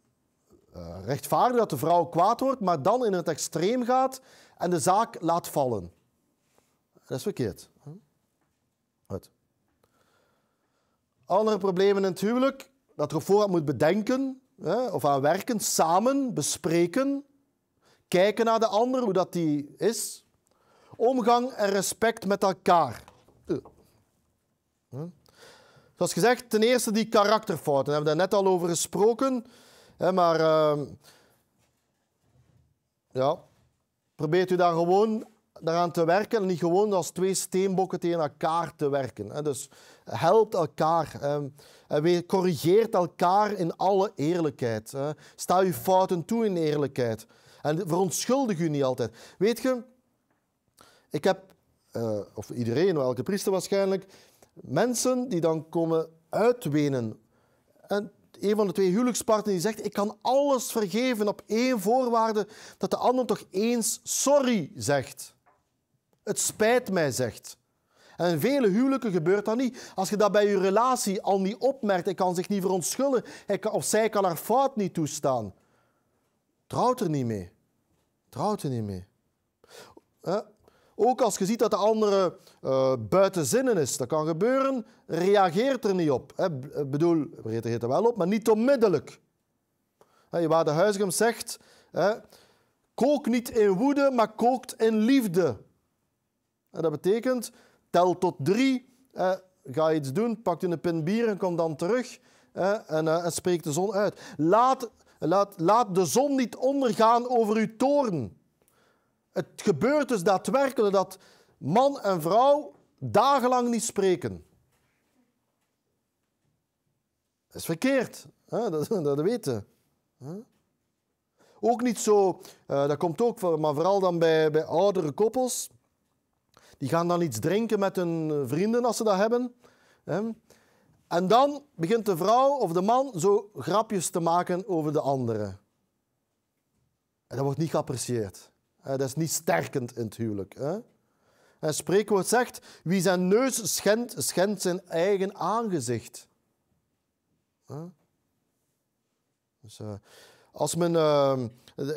uh, rechtvaardig dat de vrouw kwaad wordt, maar dan in het extreem gaat en de zaak laat vallen. Dat is verkeerd. Goed. Andere problemen in het huwelijk dat er voor moet bedenken hè, of aan werken, samen bespreken, kijken naar de ander, hoe dat die is. Omgang en respect met elkaar. Eh. Zoals gezegd, ten eerste die karakterfouten. Daar hebben we daar net al over gesproken. Hè, maar ehm, ja, probeert u daar gewoon aan te werken. En niet gewoon als twee steenbokken tegen elkaar te werken. Hè. Dus helpt elkaar. Ehm, eh, corrigeert elkaar in alle eerlijkheid. Sta je fouten toe in eerlijkheid. En verontschuldig u niet altijd. Weet je, ik heb, eh, of iedereen, elke priester waarschijnlijk, mensen die dan komen uitwenen. En een van de twee huwelijkspartners die zegt: Ik kan alles vergeven op één voorwaarde, dat de ander toch eens sorry zegt. Het spijt mij zegt. En vele huwelijken gebeurt dat niet. Als je dat bij je relatie al niet opmerkt, hij kan zich niet verontschuldigen, of zij kan haar fout niet toestaan. Trouwt er niet mee. Trouwt er niet mee. Eh? Ook als je ziet dat de andere eh, buiten zinnen is, dat kan gebeuren, reageert er niet op. Ik eh, eh, bedoel, reageert er wel op, maar niet onmiddellijk. Je je zegt, kook niet in woede, maar kookt in liefde. En dat betekent, Tel tot drie. ga iets doen. Pakt je een pin bier en kom dan terug. en, eh, en spreek de zon uit. Laat, laat, laat de zon niet ondergaan over uw toren. Het gebeurt dus daadwerkelijk dat man en vrouw dagenlang niet spreken. Dat is verkeerd. Hè? [LAUGHS] Dat, dat weten. Hè? Ook niet zo, eh, dat komt ook voor, maar vooral dan bij, bij oudere koppels. Die gaan dan iets drinken met hun vrienden als ze dat hebben. En dan begint de vrouw of de man zo grapjes te maken over de anderen. En dat wordt niet geapprecieerd. Dat is niet sterkend in het huwelijk. Het spreekwoord zegt, wie zijn neus schendt, schendt zijn eigen aangezicht. Dus, eh, als men eh,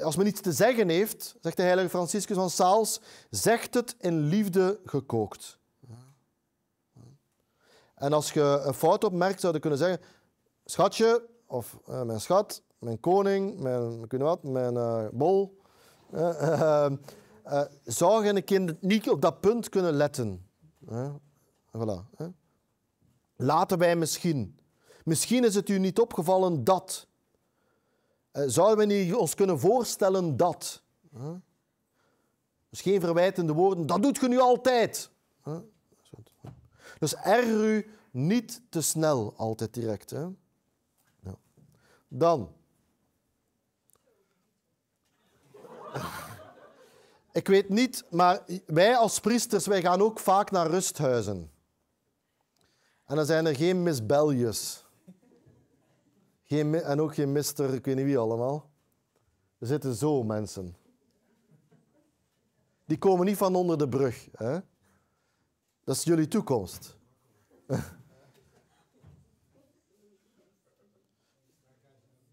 als men iets te zeggen heeft, zegt de heilige Franciscus van Sales, zegt het in liefde gekookt. En als je een fout opmerkt, zou je kunnen zeggen, schatje, of eh, mijn schat, mijn koning, mijn, kun wat, mijn eh, bol. Uh, zou je een kind niet op dat punt kunnen letten? Voilà. Laten wij misschien. Misschien is het u niet opgevallen dat. Eh, Zouden we niet ons kunnen voorstellen dat? Dus geen verwijtende woorden, dat doet je nu altijd. Dus erger u niet te snel, altijd direct. Hè? Dan. Ik weet niet, maar wij als priesters, wij gaan ook vaak naar rusthuizen. En dan zijn er geen misbeljes. Geen, en ook geen mister, ik weet niet wie allemaal. Er zitten zo mensen. Die komen niet van onder de brug. Hè? Dat is jullie toekomst. [LAUGHS]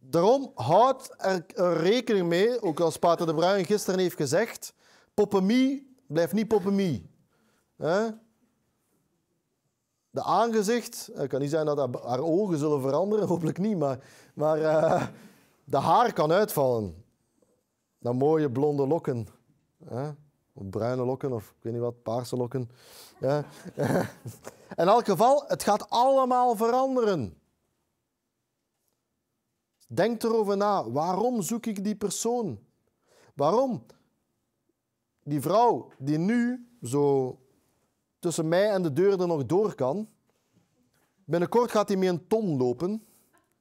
Daarom houd er, rekening mee, ook als Pater de Bruin gisteren heeft gezegd, poppemie blijft niet poppemie. Hè? de aangezicht. Het kan niet zijn dat haar, ogen zullen veranderen, [LAUGHS] hopelijk niet. Maar, maar eh, de haar kan uitvallen. dan mooie blonde lokken. Hè? Of bruine lokken, of ik weet niet wat, paarse lokken. Ja. [LAUGHS] In elk geval, het gaat allemaal veranderen. Denk erover na. Waarom zoek ik die persoon? Waarom? Die vrouw die nu zo tussen mij en de deur er nog door kan. Binnenkort gaat hij meer een ton lopen.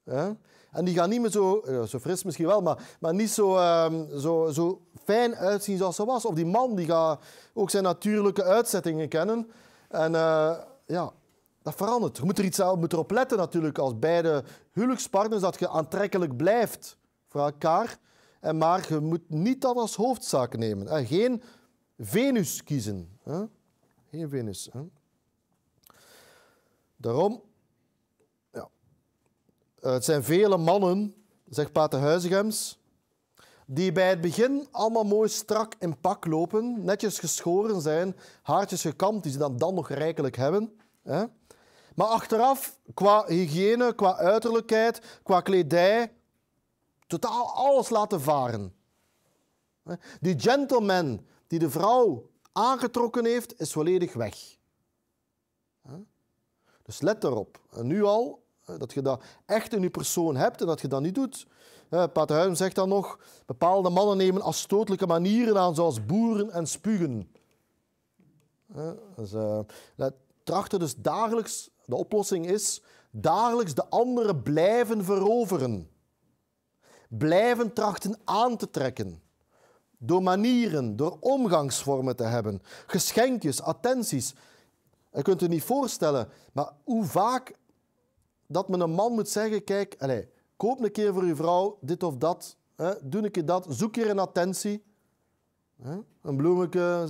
Hè? En die gaat niet meer zo, eh, zo fris misschien wel, maar, maar niet zo, ehm, zo, zo fijn uitzien zoals ze was. Of die man die gaat ook zijn natuurlijke uitzettingen kennen. En eh, ja, dat verandert. Je moet er iets aan, moet erop letten natuurlijk als beide huwelijkspartners dat je aantrekkelijk blijft voor elkaar. En maar je moet niet dat als hoofdzaak nemen. geen Venus kiezen. Hè? Geen Venus. Daarom, ja. Eh, het zijn vele mannen, zegt Pater Huizingems, die bij het begin allemaal mooi strak in pak lopen, netjes geschoren zijn, haartjes gekamd, die ze dan, dan nog rijkelijk hebben. Hè? Maar achteraf, qua hygiëne, qua uiterlijkheid, qua kledij, totaal alles laten varen. Die gentleman die de vrouw aangetrokken heeft, is volledig weg. Dus let erop. nu al, eh, dat je dat echt in je persoon hebt en dat je dat niet doet. Eh, Pater Huim zegt dan nog, bepaalde mannen nemen afstotelijke manieren aan, zoals boeren en spugen. Dus, eh, trachten dus dagelijks, de oplossing is, dagelijks de anderen blijven veroveren. Blijven trachten aan te trekken door manieren, door omgangsvormen te hebben, geschenkjes, attenties. Je kunt je niet voorstellen, maar hoe vaak dat men een man moet zeggen, kijk, allez, koop een keer voor je vrouw dit of dat, hè, doe een keer dat, zoek hier een attentie. Hè, een bloemetje,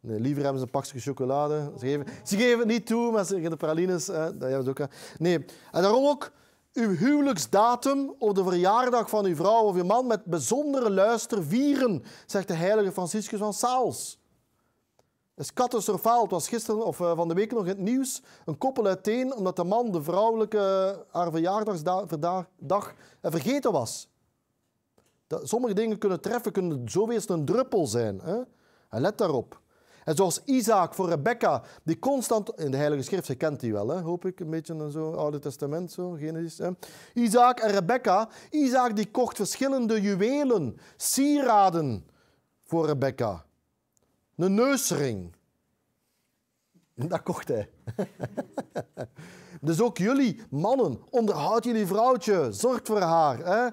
nee, liever hebben ze een pakje chocolade. Ze geven, ze geven het niet toe, maar ze, geven de pralines, hè, dat hebben ze ook. Nee, en daarom ook uw huwelijksdatum of de verjaardag van uw vrouw of uw man met bijzondere luister vieren, zegt de heilige Franciscus van Saals. Het is katastrofaal Het was gisteren of eh, van de week nog in het nieuws. Een koppel uiteen omdat de man de vrouwelijke haar verjaardagsdag eh, vergeten was. sommige dingen kunnen treffen, kunnen zo wees een druppel zijn. Hè? En let daarop. En zoals Isaac voor Rebecca, die constant... In de Heilige Schrift, ze kent hij wel, hè? hoop ik. Een beetje een zo Oude Testament, zo, Genesis. Hè? Isaac en Rebecca. Isaac die kocht verschillende juwelen, sieraden voor Rebecca. Een neusring. [LAUGHS] Dat kocht hij. [LAUGHS] dus ook jullie, mannen, onderhoud jullie vrouwtje. Zorg voor haar. Hè?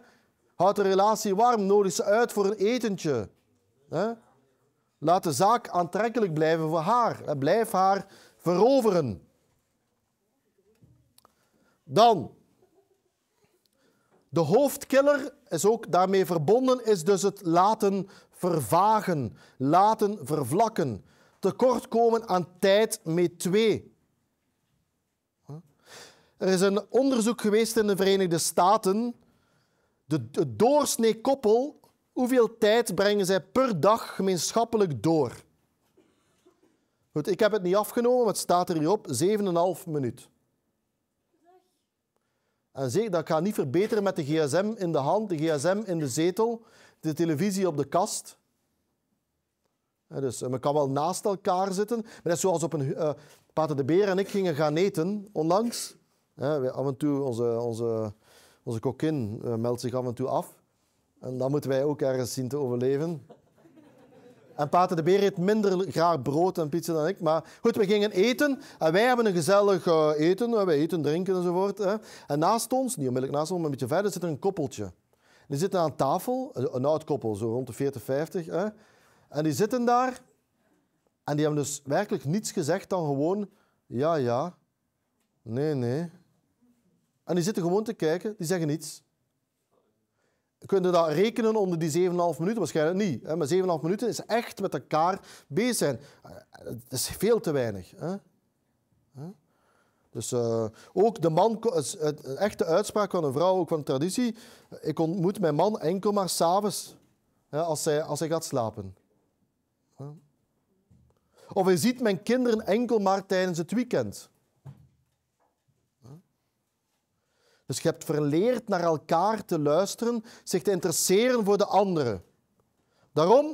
Houd de relatie warm. Nodig ze uit voor een etentje. Hè? Laat de zaak aantrekkelijk blijven voor haar. Eh, blijf haar veroveren. Dan, de hoofdkiller is ook daarmee verbonden, is dus het laten vervagen, laten vervlakken, tekortkomen aan tijd met twee. Er is een onderzoek geweest in de Verenigde Staten. De, doorsnee koppel Hoeveel tijd brengen zij per dag gemeenschappelijk door? ik heb het niet afgenomen, maar het staat er hierop. 7,5 minuut. En zeker, dat gaat niet verbeteren met de gsm in de hand, de gsm in de zetel, de televisie op de kast. Dus men eh, kan wel naast elkaar zitten. Maar net zoals op een... Eh, Pater de Beer en ik gingen gaan eten onlangs. af en toe, onze, onze, onze kokin eh, meldt zich af en toe af. En dan moeten wij ook ergens zien te overleven. En Pater de Beer eet minder graag brood en pizza dan ik. Maar goed, we gingen eten. En wij hebben een gezellig eh, eten. Wij eten, drinken enzovoort. Hè. En naast ons, niet onmiddellijk naast ons, maar een beetje verder, zit er een koppeltje. die zitten aan tafel. Eh, een oud koppel, zo rond de 40, 50. Hè. En die zitten daar. En die hebben dus werkelijk niets gezegd dan gewoon... Ja, ja. Nee, nee. En die zitten gewoon te kijken. Die zeggen niets. Kunnen dat rekenen onder die 7,5 minuten? Waarschijnlijk niet. Hè? Maar 7,5 minuten is echt met elkaar bezig zijn. Dat eh, is veel te weinig. Hè? Dus eh, ook de man, een echte uitspraak van een vrouw, ook van traditie. Ik ontmoet mijn man enkel maar s'avonds als, hij, als hij gaat slapen. Of hij ziet mijn kinderen enkel maar tijdens het weekend. Dus je hebt verleerd naar elkaar te luisteren, zich te interesseren voor de anderen. Daarom,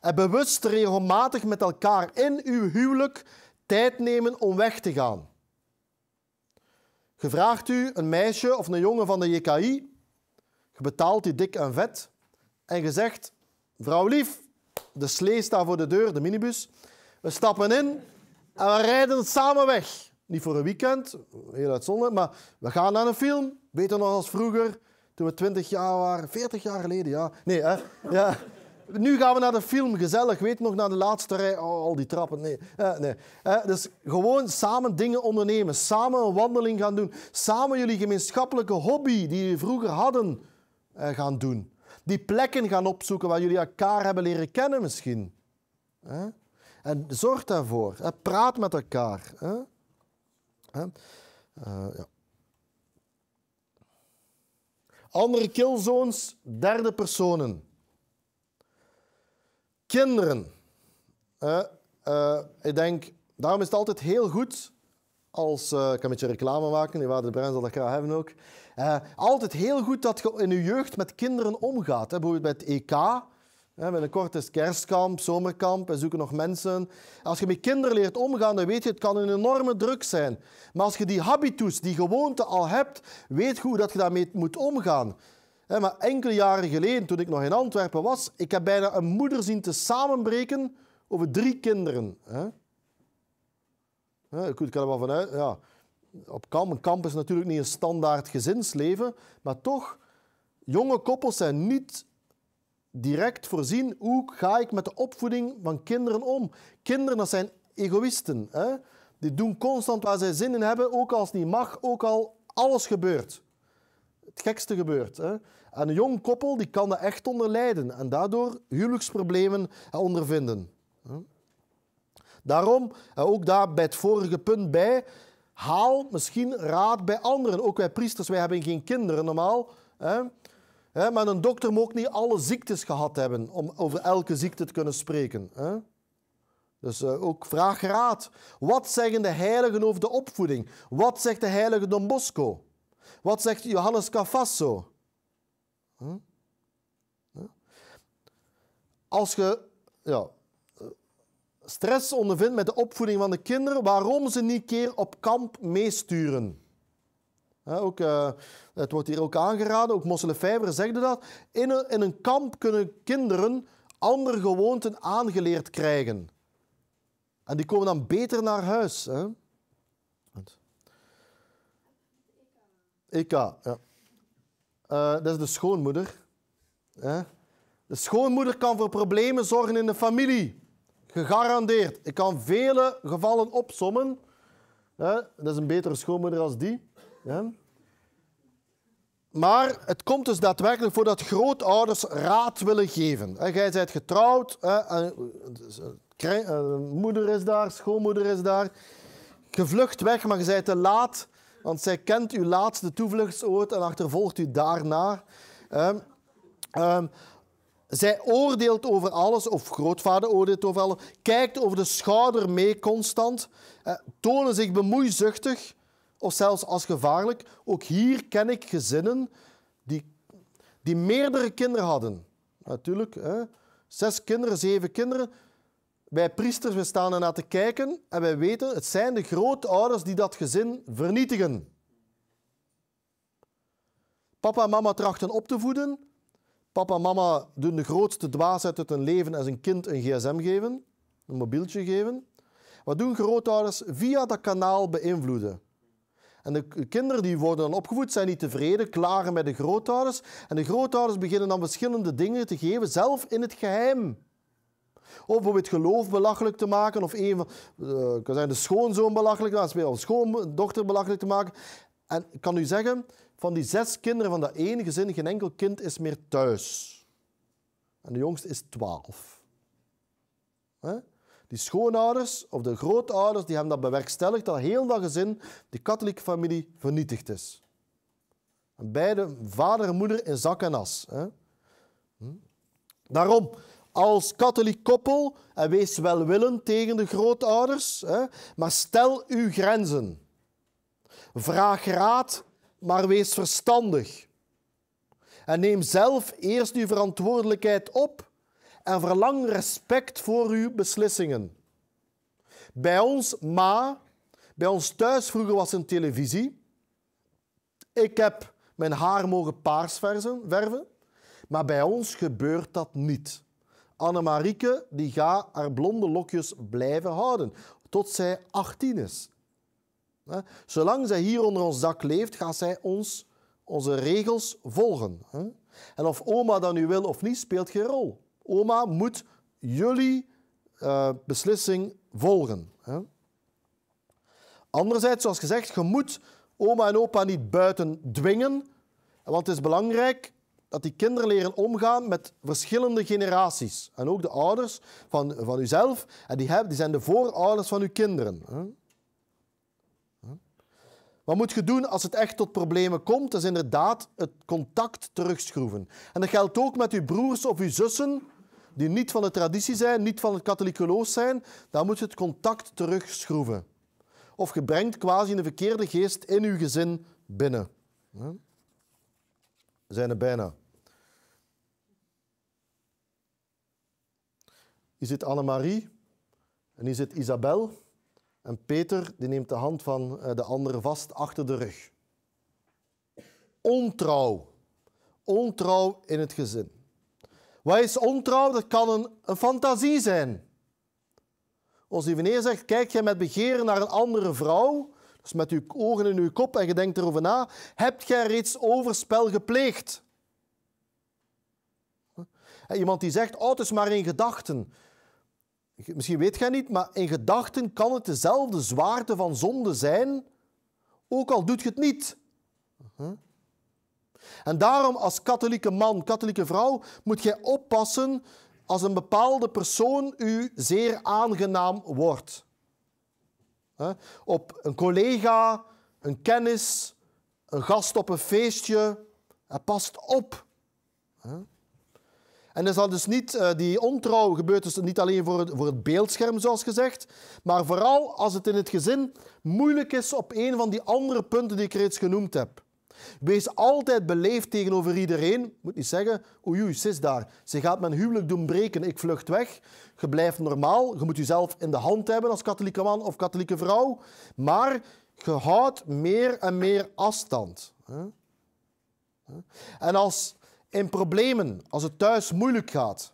en eh, bewust regelmatig met elkaar in uw huwelijk tijd nemen om weg te gaan. Je vraagt u een meisje of een jongen van de JKI, je betaalt die dik en vet en je zegt, vrouw lief, de slee staat voor de deur, de minibus, we stappen in en we rijden samen weg. Niet voor een weekend, heel uitzonderlijk, maar we gaan naar een film. Beter nog als vroeger, toen we 20 jaar waren, 40 jaar geleden, ja. Nee, hè? Ja. Nu gaan we naar de film, gezellig. Weet nog, naar de laatste rij. Oh, al die trappen, nee. Eh, nee. Eh, dus gewoon samen dingen ondernemen. Samen een wandeling gaan doen. Samen jullie gemeenschappelijke hobby die jullie vroeger hadden eh, gaan doen. Die plekken gaan opzoeken waar jullie elkaar hebben leren kennen misschien. Eh? En zorg daarvoor. Eh, praat met elkaar. Hè? Uh, ja. Andere killzones, derde personen. Kinderen. Uh, uh, ik denk, daarom is het altijd heel goed als, uh, ik kan een beetje reclame maken, waar de Bruin zal dat graag hebben ook. altijd heel goed dat je in je jeugd met kinderen omgaat. Hè. Bijvoorbeeld bij het EK Binnenkort is kerstkamp, zomerkamp, we zoeken nog mensen. Als je met kinderen leert omgaan, dan weet je, het kan een enorme druk zijn. Maar als je die habitus, die gewoonte al hebt, weet je hoe dat je daarmee moet omgaan. Maar enkele jaren geleden, toen ik nog in Antwerpen was, ik heb bijna een moeder zien te samenbreken over drie kinderen. Goed, ik kan er wel vanuit. Ja. Op kamp, een kamp is natuurlijk niet een standaard gezinsleven, maar toch, jonge koppels zijn niet direct voorzien hoe ga ik met de opvoeding van kinderen om. Kinderen, dat zijn egoïsten. Hè? Die doen constant waar zij zin in hebben, ook als het niet mag, ook al alles gebeurt. Het gekste gebeurt. Hè? En een jong koppel die kan er echt onder lijden en daardoor huwelijksproblemen ondervinden. Daarom, ook daar bij het vorige punt bij, haal misschien raad bij anderen. Ook wij priesters, wij hebben geen kinderen normaal. Hè? maar een dokter moet ook niet alle ziektes gehad hebben om over elke ziekte te kunnen spreken. Dus eh, ook vraag raad. Wat zeggen de heiligen over de opvoeding? Wat zegt de heilige Don Bosco? Wat zegt Johannes Cafasso? Als je ja, stress ondervindt met de opvoeding van de kinderen, waarom ze niet keer op kamp meesturen? ook, eh, het wordt hier ook aangeraden, ook Vijver zegde dat. In een, in een kamp kunnen kinderen andere gewoonten aangeleerd krijgen. En die komen dan beter naar huis. Hè? Eka, ja. Eh, dat is de schoonmoeder. De schoonmoeder kan voor problemen zorgen in de familie. Gegarandeerd. Ik kan vele gevallen opsommen. Dat is een betere schoonmoeder als die. Ja. Maar het komt dus daadwerkelijk voor dat grootouders raad willen geven. En jij bent getrouwd, eh, eh, eh, moeder is daar, schoonmoeder is daar. Je vlucht weg, maar je bent te laat, want zij kent uw laatste toevluchtsoord en achtervolgt u daarna. Ehm, zij oordeelt over alles, of grootvader oordeelt over alles, kijkt over de schouder mee constant, toont tonen zich bemoeizuchtig, of zelfs als gevaarlijk. Ook hier ken ik gezinnen die, die meerdere kinderen hadden. Natuurlijk, hè? zes kinderen, zeven kinderen. Wij priesters, we staan ernaar te kijken en wij weten, het zijn de grootouders die dat gezin vernietigen. Papa en mama trachten op te voeden. Papa en mama doen de grootste dwaasheid uit hun leven als een kind een gsm geven, een mobieltje geven. Wat doen grootouders? Via dat kanaal beïnvloeden. En de kinderen die worden dan opgevoed, zijn niet tevreden, klagen met de grootouders. En de grootouders beginnen dan verschillende dingen te geven, zelf in het geheim. Of om het geloof belachelijk te maken, of een van, eh, kan zijn de schoonzoon belachelijk te maken, of schoondochter belachelijk te maken. En ik kan u zeggen, van die zes kinderen van dat ene gezin, geen enkel kind is meer thuis. En de jongste is twaalf. He? Die schoonouders of de grootouders die hebben dat bewerkstelligd, dat heel dat gezin, die katholieke familie, vernietigd is. En beide vader en moeder in zak en as. Hè? Hm? Daarom, als katholiek koppel, en wees welwillend tegen de grootouders, hè? maar stel uw grenzen. Vraag raad, maar wees verstandig. En neem zelf eerst uw verantwoordelijkheid op en verlang respect voor uw beslissingen. Bij ons ma, bij ons thuis vroeger was een televisie. Ik heb mijn haar mogen paars verven, maar bij ons gebeurt dat niet. Annemarieke die gaat haar blonde lokjes blijven houden tot zij 18 is. Zolang zij hier onder ons dak leeft, gaat zij ons, onze regels volgen. En of oma dat nu wil of niet, speelt geen rol oma moet jullie eh, beslissing volgen. Hè? Anderzijds, zoals gezegd, je moet oma en opa niet buiten dwingen, want het is belangrijk dat die kinderen leren omgaan met verschillende generaties. En ook de ouders van, van uzelf, en die, die zijn de voorouders van uw kinderen. Hè? Wat moet je doen als het echt tot problemen komt? Dat is inderdaad het contact terugschroeven. En dat geldt ook met uw broers of uw zussen die niet van de traditie zijn, niet van het katholiekeloos zijn, dan moet je het contact terugschroeven. Of je brengt quasi een verkeerde geest in uw gezin binnen. We zijn er bijna. Is zit Annemarie? En is zit Isabel? En Peter die neemt de hand van eh, de andere vast achter de rug. Ontrouw. Ontrouw in het gezin. Wat is ontrouw? Dat kan een, een fantasie zijn. Als Onze meneer zegt, kijk jij met begeren naar een andere vrouw, dus met uw ogen in uw kop en je denkt erover na, hebt jij reeds overspel gepleegd? iemand die zegt, oh, is maar in gedachten. Misschien weet jij niet, maar in gedachten kan het dezelfde zwaarte van zonde zijn, ook al doet je het niet. En daarom als katholieke man, katholieke vrouw, moet jij oppassen als een bepaalde persoon u zeer aangenaam wordt. Op een collega, een kennis, een gast op een feestje. past op. En is zal dus niet, eh, die ontrouw gebeurt dus niet alleen voor voor het beeldscherm, zoals gezegd, maar vooral als het in het gezin moeilijk is op een van die andere punten die ik reeds genoemd heb. Wees altijd beleefd tegenover iedereen. Moet niet zeggen, oei, oei, daar. Ze gaat mijn huwelijk doen breken, ik vlucht weg. Je blijft normaal, je moet jezelf in de hand hebben als katholieke man of katholieke vrouw. Maar je houdt meer en meer afstand. En als in problemen, als het thuis moeilijk gaat,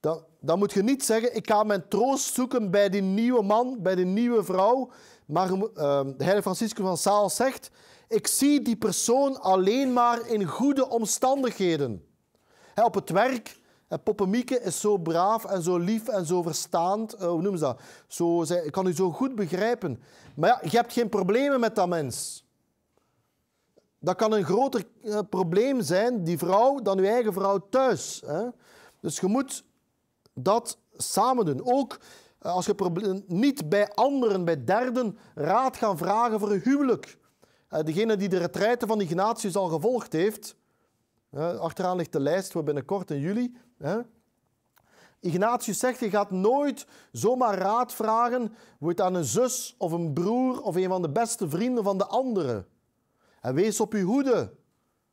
dan, dan moet je niet zeggen, ik ga mijn troost zoeken bij die nieuwe man, bij die nieuwe vrouw. Maar uh, de heilige Francisco van Saal zegt, ik zie die persoon alleen maar in goede omstandigheden. op het werk, Poppemieke is zo braaf en zo lief en zo verstaand. Eh, hoe noemen ze dat? Zo, ik kan u zo goed begrijpen. Maar ja, je hebt geen problemen met dat mens. Dat kan een groter eh, probleem zijn, die vrouw, dan uw eigen vrouw thuis. Hè? Dus je moet dat samen doen. Ook eh, als je niet bij anderen, bij derden, raad gaan vragen voor een huwelijk. Eh, degene die de retraite van Ignatius al gevolgd heeft, achteraan ligt de lijst, we binnenkort in juli. Ignatius zegt, je gaat nooit zomaar raad vragen wordt aan een zus of een broer of een van de beste vrienden van de andere. En wees op uw hoede.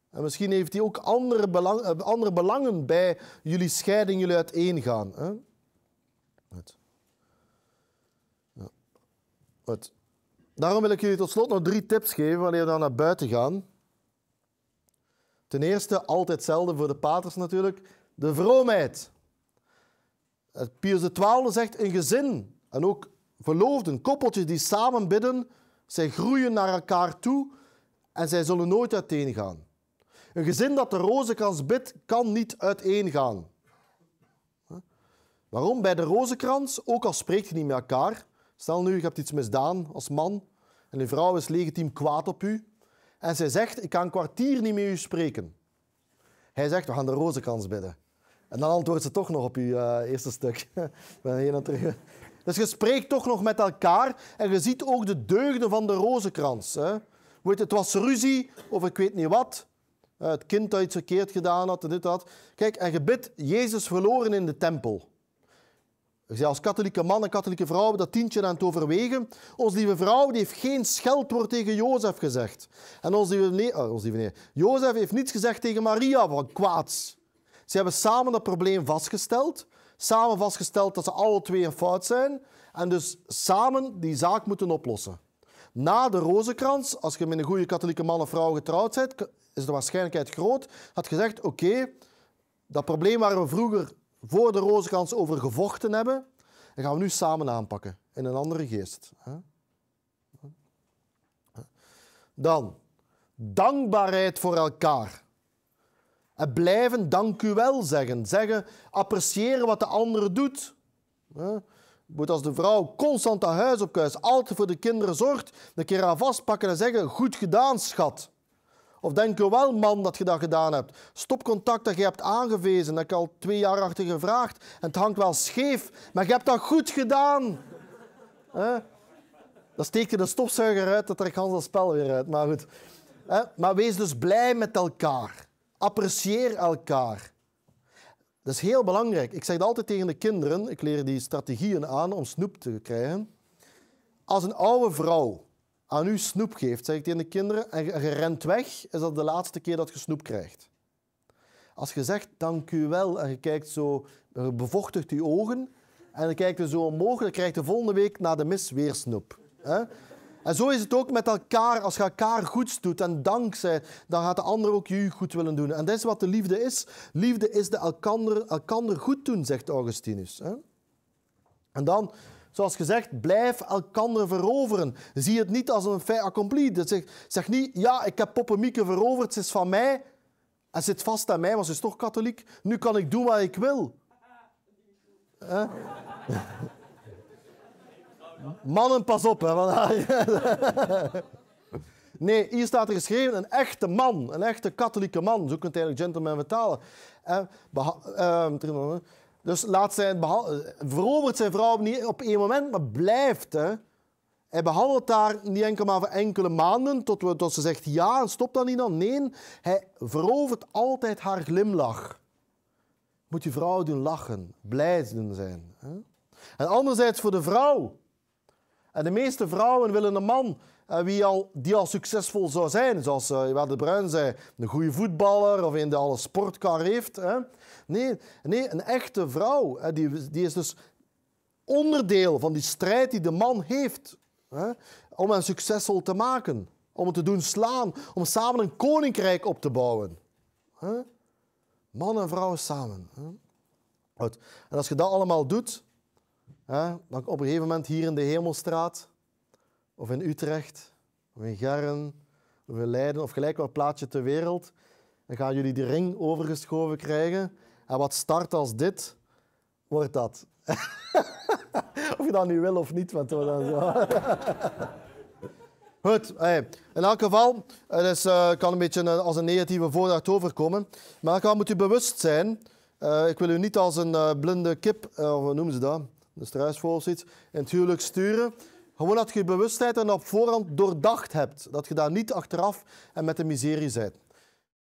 En misschien heeft hij ook andere, eh, andere belangen bij jullie scheiding, jullie uiteengaan. Hè? Wat? Ja. Goed. Daarom wil ik jullie tot slot nog drie tips geven wanneer we dan naar buiten gaan. Ten eerste, altijd zelden voor de paters natuurlijk, de vroomheid. Pius XII zegt, een gezin en ook verloofden, koppeltjes die samen bidden, zij groeien naar elkaar toe en zij zullen nooit uiteengaan. Een gezin dat de rozenkrans bidt, kan niet uiteengaan. Waarom? Bij de rozenkrans, ook al spreekt je niet met elkaar, Stel nu, je hebt iets misdaan als man en je vrouw is legitiem kwaad op u en zij zegt, ik kan een kwartier niet met u spreken. Hij zegt, we gaan de rozenkrans bidden. En dan antwoordt ze toch nog op uw eh, eerste stuk. [LAUGHS] terug. Dus je spreekt toch nog met elkaar en je ziet ook de deugden van de rozenkrans. Hè? Weet, het was ruzie of ik weet niet wat. Eh, het kind dat iets verkeerd gedaan had en dit had. Kijk, en je bidt Jezus verloren in de tempel als katholieke mannen en katholieke vrouwen dat tientje aan het overwegen. Ons lieve vrouw die heeft geen scheldwoord tegen Jozef gezegd. En ons lieve, nee, eh, nee, Jozef heeft niets gezegd tegen Maria van kwaads. Ze hebben samen dat probleem vastgesteld. Samen vastgesteld dat ze alle twee een fout zijn. En dus samen die zaak moeten oplossen. Na de rozenkrans, als je met een goede katholieke man of vrouw getrouwd bent, is de waarschijnlijkheid groot, had gezegd, oké, dat probleem waar we vroeger voor de Rozenkrans over gevochten hebben, dan gaan we nu samen aanpakken. In een andere geest. Dan, dankbaarheid voor elkaar. En blijven dank u wel zeggen. Zeggen, appreciëren wat de ander doet. Moet als de vrouw constant aan huis op huis, altijd voor de kinderen zorgt, een keer aan vastpakken en zeggen, goed gedaan, schat. Of denk je wel, man, dat je dat gedaan hebt. Stopcontact dat je hebt aangewezen, dat ik al twee jaar achter gevraagd. En het hangt wel scheef, maar je hebt dat goed gedaan. Dan steek je de stofzuiger uit, dat trekt Hans dat spel weer uit. Maar goed. Maar wees dus blij met elkaar. Apprecieer elkaar. Dat is heel belangrijk. Ik zeg dat altijd tegen de kinderen. Ik leer die strategieën aan om snoep te krijgen. Als een oude vrouw aan u snoep geeft, zeg ik tegen de kinderen, en je rent weg, is dat de laatste keer dat je snoep krijgt. Als je zegt dank u wel en je kijkt zo, eh, bevochtigt je ogen en je kijkt er zo omhoog, dan krijg je de volgende week na de mis weer snoep. En zo is het ook met elkaar. Als je elkaar goeds doet en dank dan gaat de ander ook je goed willen doen. En dat is wat de liefde is. Liefde is de elkander, elkander goed doen, zegt Augustinus. En dan Zoals gezegd, blijf elkander veroveren. Zie het niet als een fait accompli. zeg, zeg niet, ja, ik heb Poppemieke veroverd, ze is van mij. En zit vast aan mij, want ze is toch katholiek. Nu kan ik doen wat ik wil. [LAUGHS] Mannen, pas op. Hè, [LAUGHS] nee, hier staat er geschreven een echte man. Een echte katholieke man. Zo kunt je eigenlijk gentleman vertalen. Eh, dus laat eh, verovert zijn vrouw niet op één moment, maar blijft. Hè. Hij behandelt haar niet enkel maar voor enkele maanden, tot, we, tot ze zegt ja en stop dan niet dan. Nee, hij verovert altijd haar glimlach. Moet je vrouw doen lachen, blij zijn. Hè. En anderzijds voor de vrouw. En de meeste vrouwen willen een man eh, al, die al succesvol zou zijn. Zoals uh, eh, de Bruin zei, een goede voetballer of een die al een sportcar heeft. Hè. Nee, nee een echte vrouw, die, die is dus onderdeel van die strijd die de man heeft hè, om hem succesvol te maken, om het te doen slaan, om samen een koninkrijk op te bouwen. Hè? Man en vrouwen samen. Hè? En als je dat allemaal doet, hè, dan op een gegeven moment hier in de Hemelstraat, of in Utrecht, of in Gern, of in Leiden, of gelijk welk plaatsje ter wereld, dan gaan jullie die ring overgeschoven krijgen en wat start als dit, wordt dat. [LAUGHS] of je dat nu wil of niet, want dan zo. [LAUGHS] Goed, in elk geval, het is, eh, kan een beetje als een negatieve voorraad overkomen. Maar in elk geval moet u bewust zijn. Eh, ik wil u niet als een eh, blinde kip, of hoe noemen ze dat? Een struisvogel of iets, in het huwelijk sturen. Gewoon dat je bewustheid en op voorhand doordacht hebt. Dat je daar niet achteraf en met de miserie bent.